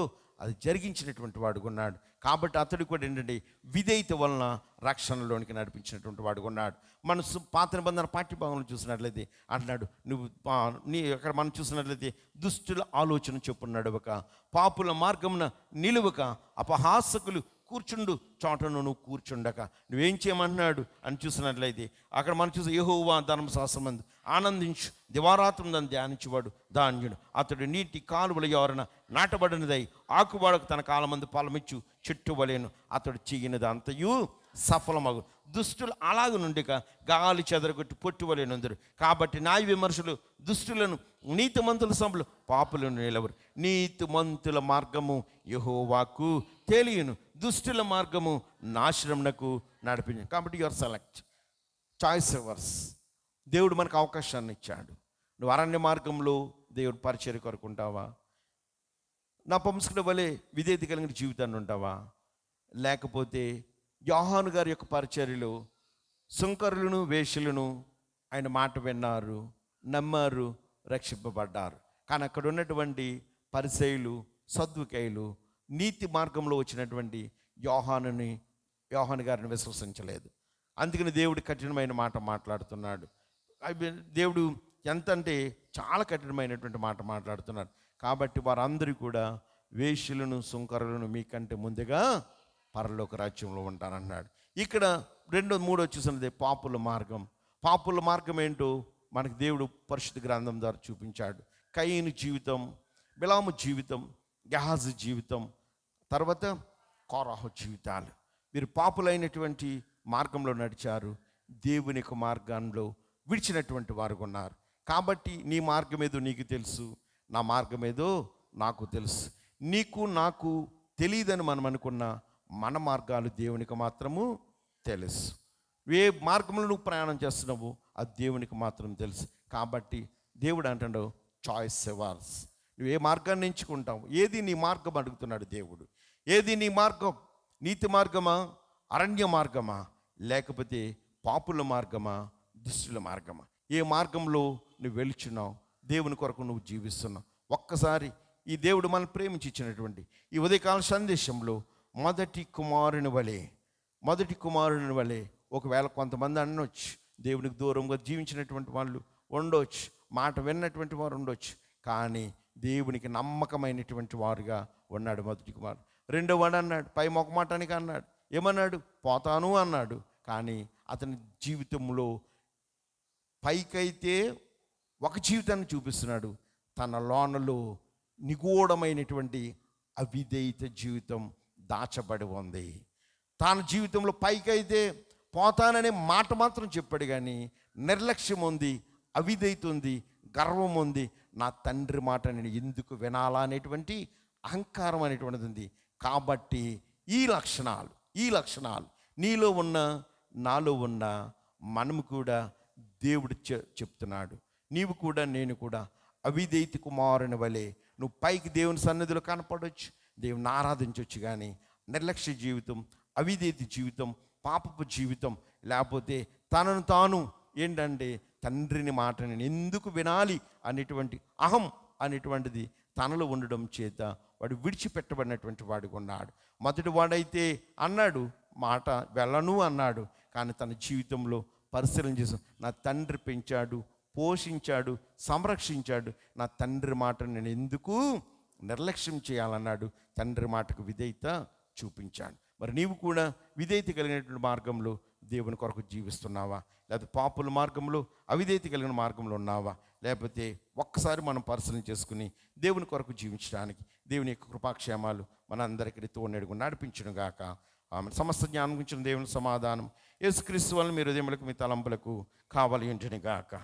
అది జరిగించినటువంటి వాడు ఉన్నాడు కాబట్టి అతడు కూడా ఏంటంటే విధేయత వలన రక్షణలోనికి నడిపించినటువంటి వాడు ఉన్నాడు మన పాత నిబంధన పాఠ్యభాగంలో చూసినట్లయితే అంటున్నాడు నువ్వు నీ అక్కడ మనం చూసినట్లయితే దుష్టుల ఆలోచన చెప్పున్నాడు ఒక పాపుల మార్గమున నిలువక అపహాసకులు కూర్చుండు చోటను నువ్వు కూర్చుండక నువ్వేం చేయమంటున్నాడు అని చూసినట్లయితే అక్కడ మనం చూసి యహోవా ధర్మశాస్త్రం అందు ఆనందించు దివారాత్రం దాన్ని ధ్యానించేవాడు ధాన్యుడు అతడు నీటి కాలువల ఎవరన నాటబడినదై ఆకుబాడకు తన కాలమందు పాలమిచ్చు చుట్టువలేను అతడు చెయ్యినది అంతయు సఫలమగు దుష్టులు అలాగ నుండిక గాలి చెదరగొట్టి అందరు కాబట్టి నాయ విమర్శలు దుష్టులను మంతుల సభలు పాపులను నిలవరు నీతి మంతుల మార్గము యహోవాకు తెలియను దుష్టుల మార్గము నాశనంకు నడిపించింది కాబట్టి యువర్ సెలెక్ట్ చాయిస్ ఎవర్స్ దేవుడు మనకు అవకాశాన్ని ఇచ్చాడు నువ్వు అరణ్య మార్గంలో దేవుడు పరిచయం ఉంటావా నా పంసుకున్న వలె విధేయత కలిగిన జీవితాన్ని ఉంటావా లేకపోతే యోహాను గారి యొక్క పరిచర్యలు శంకరులను వేషులను ఆయన మాట విన్నారు నమ్మారు రక్షింపబడ్డారు కానీ అక్కడ ఉన్నటువంటి పరిచయులు సద్వికయులు నీతి మార్గంలో వచ్చినటువంటి యోహానుని యోహాను గారిని విశ్వసించలేదు అందుకని దేవుడు కఠినమైన మాట మాట్లాడుతున్నాడు దేవుడు ఎంత అంటే చాలా కఠినమైనటువంటి మాట మాట్లాడుతున్నాడు కాబట్టి వారందరూ కూడా వేష్యులను సుంకరులను మీకంటే ముందుగా పరలోక రాజ్యంలో ఉంటారన్నాడు ఇక్కడ రెండో మూడో వచ్చేసినది పాపుల మార్గం పాపుల మార్గం ఏంటో మనకు దేవుడు పరిశుద్ధ గ్రంథం ద్వారా చూపించాడు కయ్యను జీవితం బిలాము జీవితం గహాజు జీవితం తర్వాత కోరాహు జీవితాలు మీరు పాపులైనటువంటి మార్గంలో నడిచారు దేవుని యొక్క మార్గంలో విడిచినటువంటి వారు ఉన్నారు కాబట్టి నీ మార్గం ఏదో నీకు తెలుసు నా మార్గం ఏదో నాకు తెలుసు నీకు నాకు తెలియదని మనం అనుకున్న మన మార్గాలు దేవునికి మాత్రము తెలుసు ఏ మార్గంలో నువ్వు ప్రయాణం చేస్తున్నావు అది దేవునికి మాత్రం తెలుసు కాబట్టి దేవుడు అంటాడు చాయిస్ ఎవార్స్ నువ్వు ఏ మార్గాన్ని ఎంచుకుంటావు ఏది నీ మార్గం అడుగుతున్నాడు దేవుడు ఏది నీ మార్గం నీతి మార్గమా అరణ్య మార్గమా లేకపోతే పాపుల మార్గమా దుష్టుల మార్గమా ఏ మార్గంలో నువ్వు వెళుచున్నావు దేవుని కొరకు నువ్వు జీవిస్తున్నావు ఒక్కసారి ఈ దేవుడు మనం ప్రేమించి ఇచ్చినటువంటి ఈ ఉదయకాల సందేశంలో మొదటి కుమారుని వలె మొదటి కుమారుని వలె ఒకవేళ కొంతమంది అనొచ్చు దేవునికి దూరంగా జీవించినటువంటి వాళ్ళు ఉండొచ్చు మాట విన్నటువంటి వారు ఉండొచ్చు కానీ దేవునికి నమ్మకమైనటువంటి వారుగా ఉన్నాడు మొదటి కుమారుడు రెండో వాడు అన్నాడు పై మొక్కమాటానికి అన్నాడు ఏమన్నాడు పోతాను అన్నాడు కానీ అతని జీవితంలో పైకైతే ఒక జీవితాన్ని చూపిస్తున్నాడు తన లోనలో నిగూఢమైనటువంటి అవిధేయత జీవితం దాచబడి ఉంది తన జీవితంలో పైకైతే పోతాననే మాట మాత్రం చెప్పాడు కానీ నిర్లక్ష్యం ఉంది అవిధేయత ఉంది గర్వం ఉంది నా తండ్రి మాట నేను ఎందుకు వినాలా అనేటువంటి అహంకారం అనేటువంటిది ఉంది కాబట్టి ఈ లక్షణాలు ఈ లక్షణాలు నీలో ఉన్న నాలో ఉన్న మనము కూడా దేవుడు చెప్తున్నాడు నీవు కూడా నేను కూడా అవిదేతి కుమారుని వలె నువ్వు పైకి దేవుని సన్నిధిలో కనపడవచ్చు దేవుని ఆరాధించవచ్చు కానీ నిర్లక్ష్య జీవితం అవిదేతి జీవితం పాపపు జీవితం లేకపోతే తనను తాను ఏంటంటే తండ్రిని మాట నేను ఎందుకు వినాలి అనేటువంటి అహం అనేటువంటిది తనలో ఉండడం చేత వాడు విడిచిపెట్టబడినటువంటి వాడు ఉన్నాడు మొదటి వాడైతే అన్నాడు మాట వెళ్ళను అన్నాడు కానీ తన జీవితంలో పరిశీలన చేసి నా తండ్రి పెంచాడు పోషించాడు సంరక్షించాడు నా తండ్రి మాట నేను ఎందుకు నిర్లక్ష్యం చేయాలన్నాడు తండ్రి మాటకు విధేయత చూపించాడు మరి నీవు కూడా విధేయత కలిగినటువంటి మార్గంలో దేవుని కొరకు జీవిస్తున్నావా లేకపోతే పాపుల మార్గంలో అవిధేయత కలిగిన మార్గంలో ఉన్నావా లేకపోతే ఒక్కసారి మనం పరిశీలన చేసుకుని దేవుని కొరకు జీవించడానికి దేవుని యొక్క కృపాక్షేమాలు మనందరికీ రితువు నేడుగు నడిపించును గాక ఆమె సమస్త జ్ఞానం గురించిన దేవుని సమాధానం యేసుక్రీస్తు వలన మీరు దేవులకు మీ తలంపులకు కావాలి ఉంచును గాక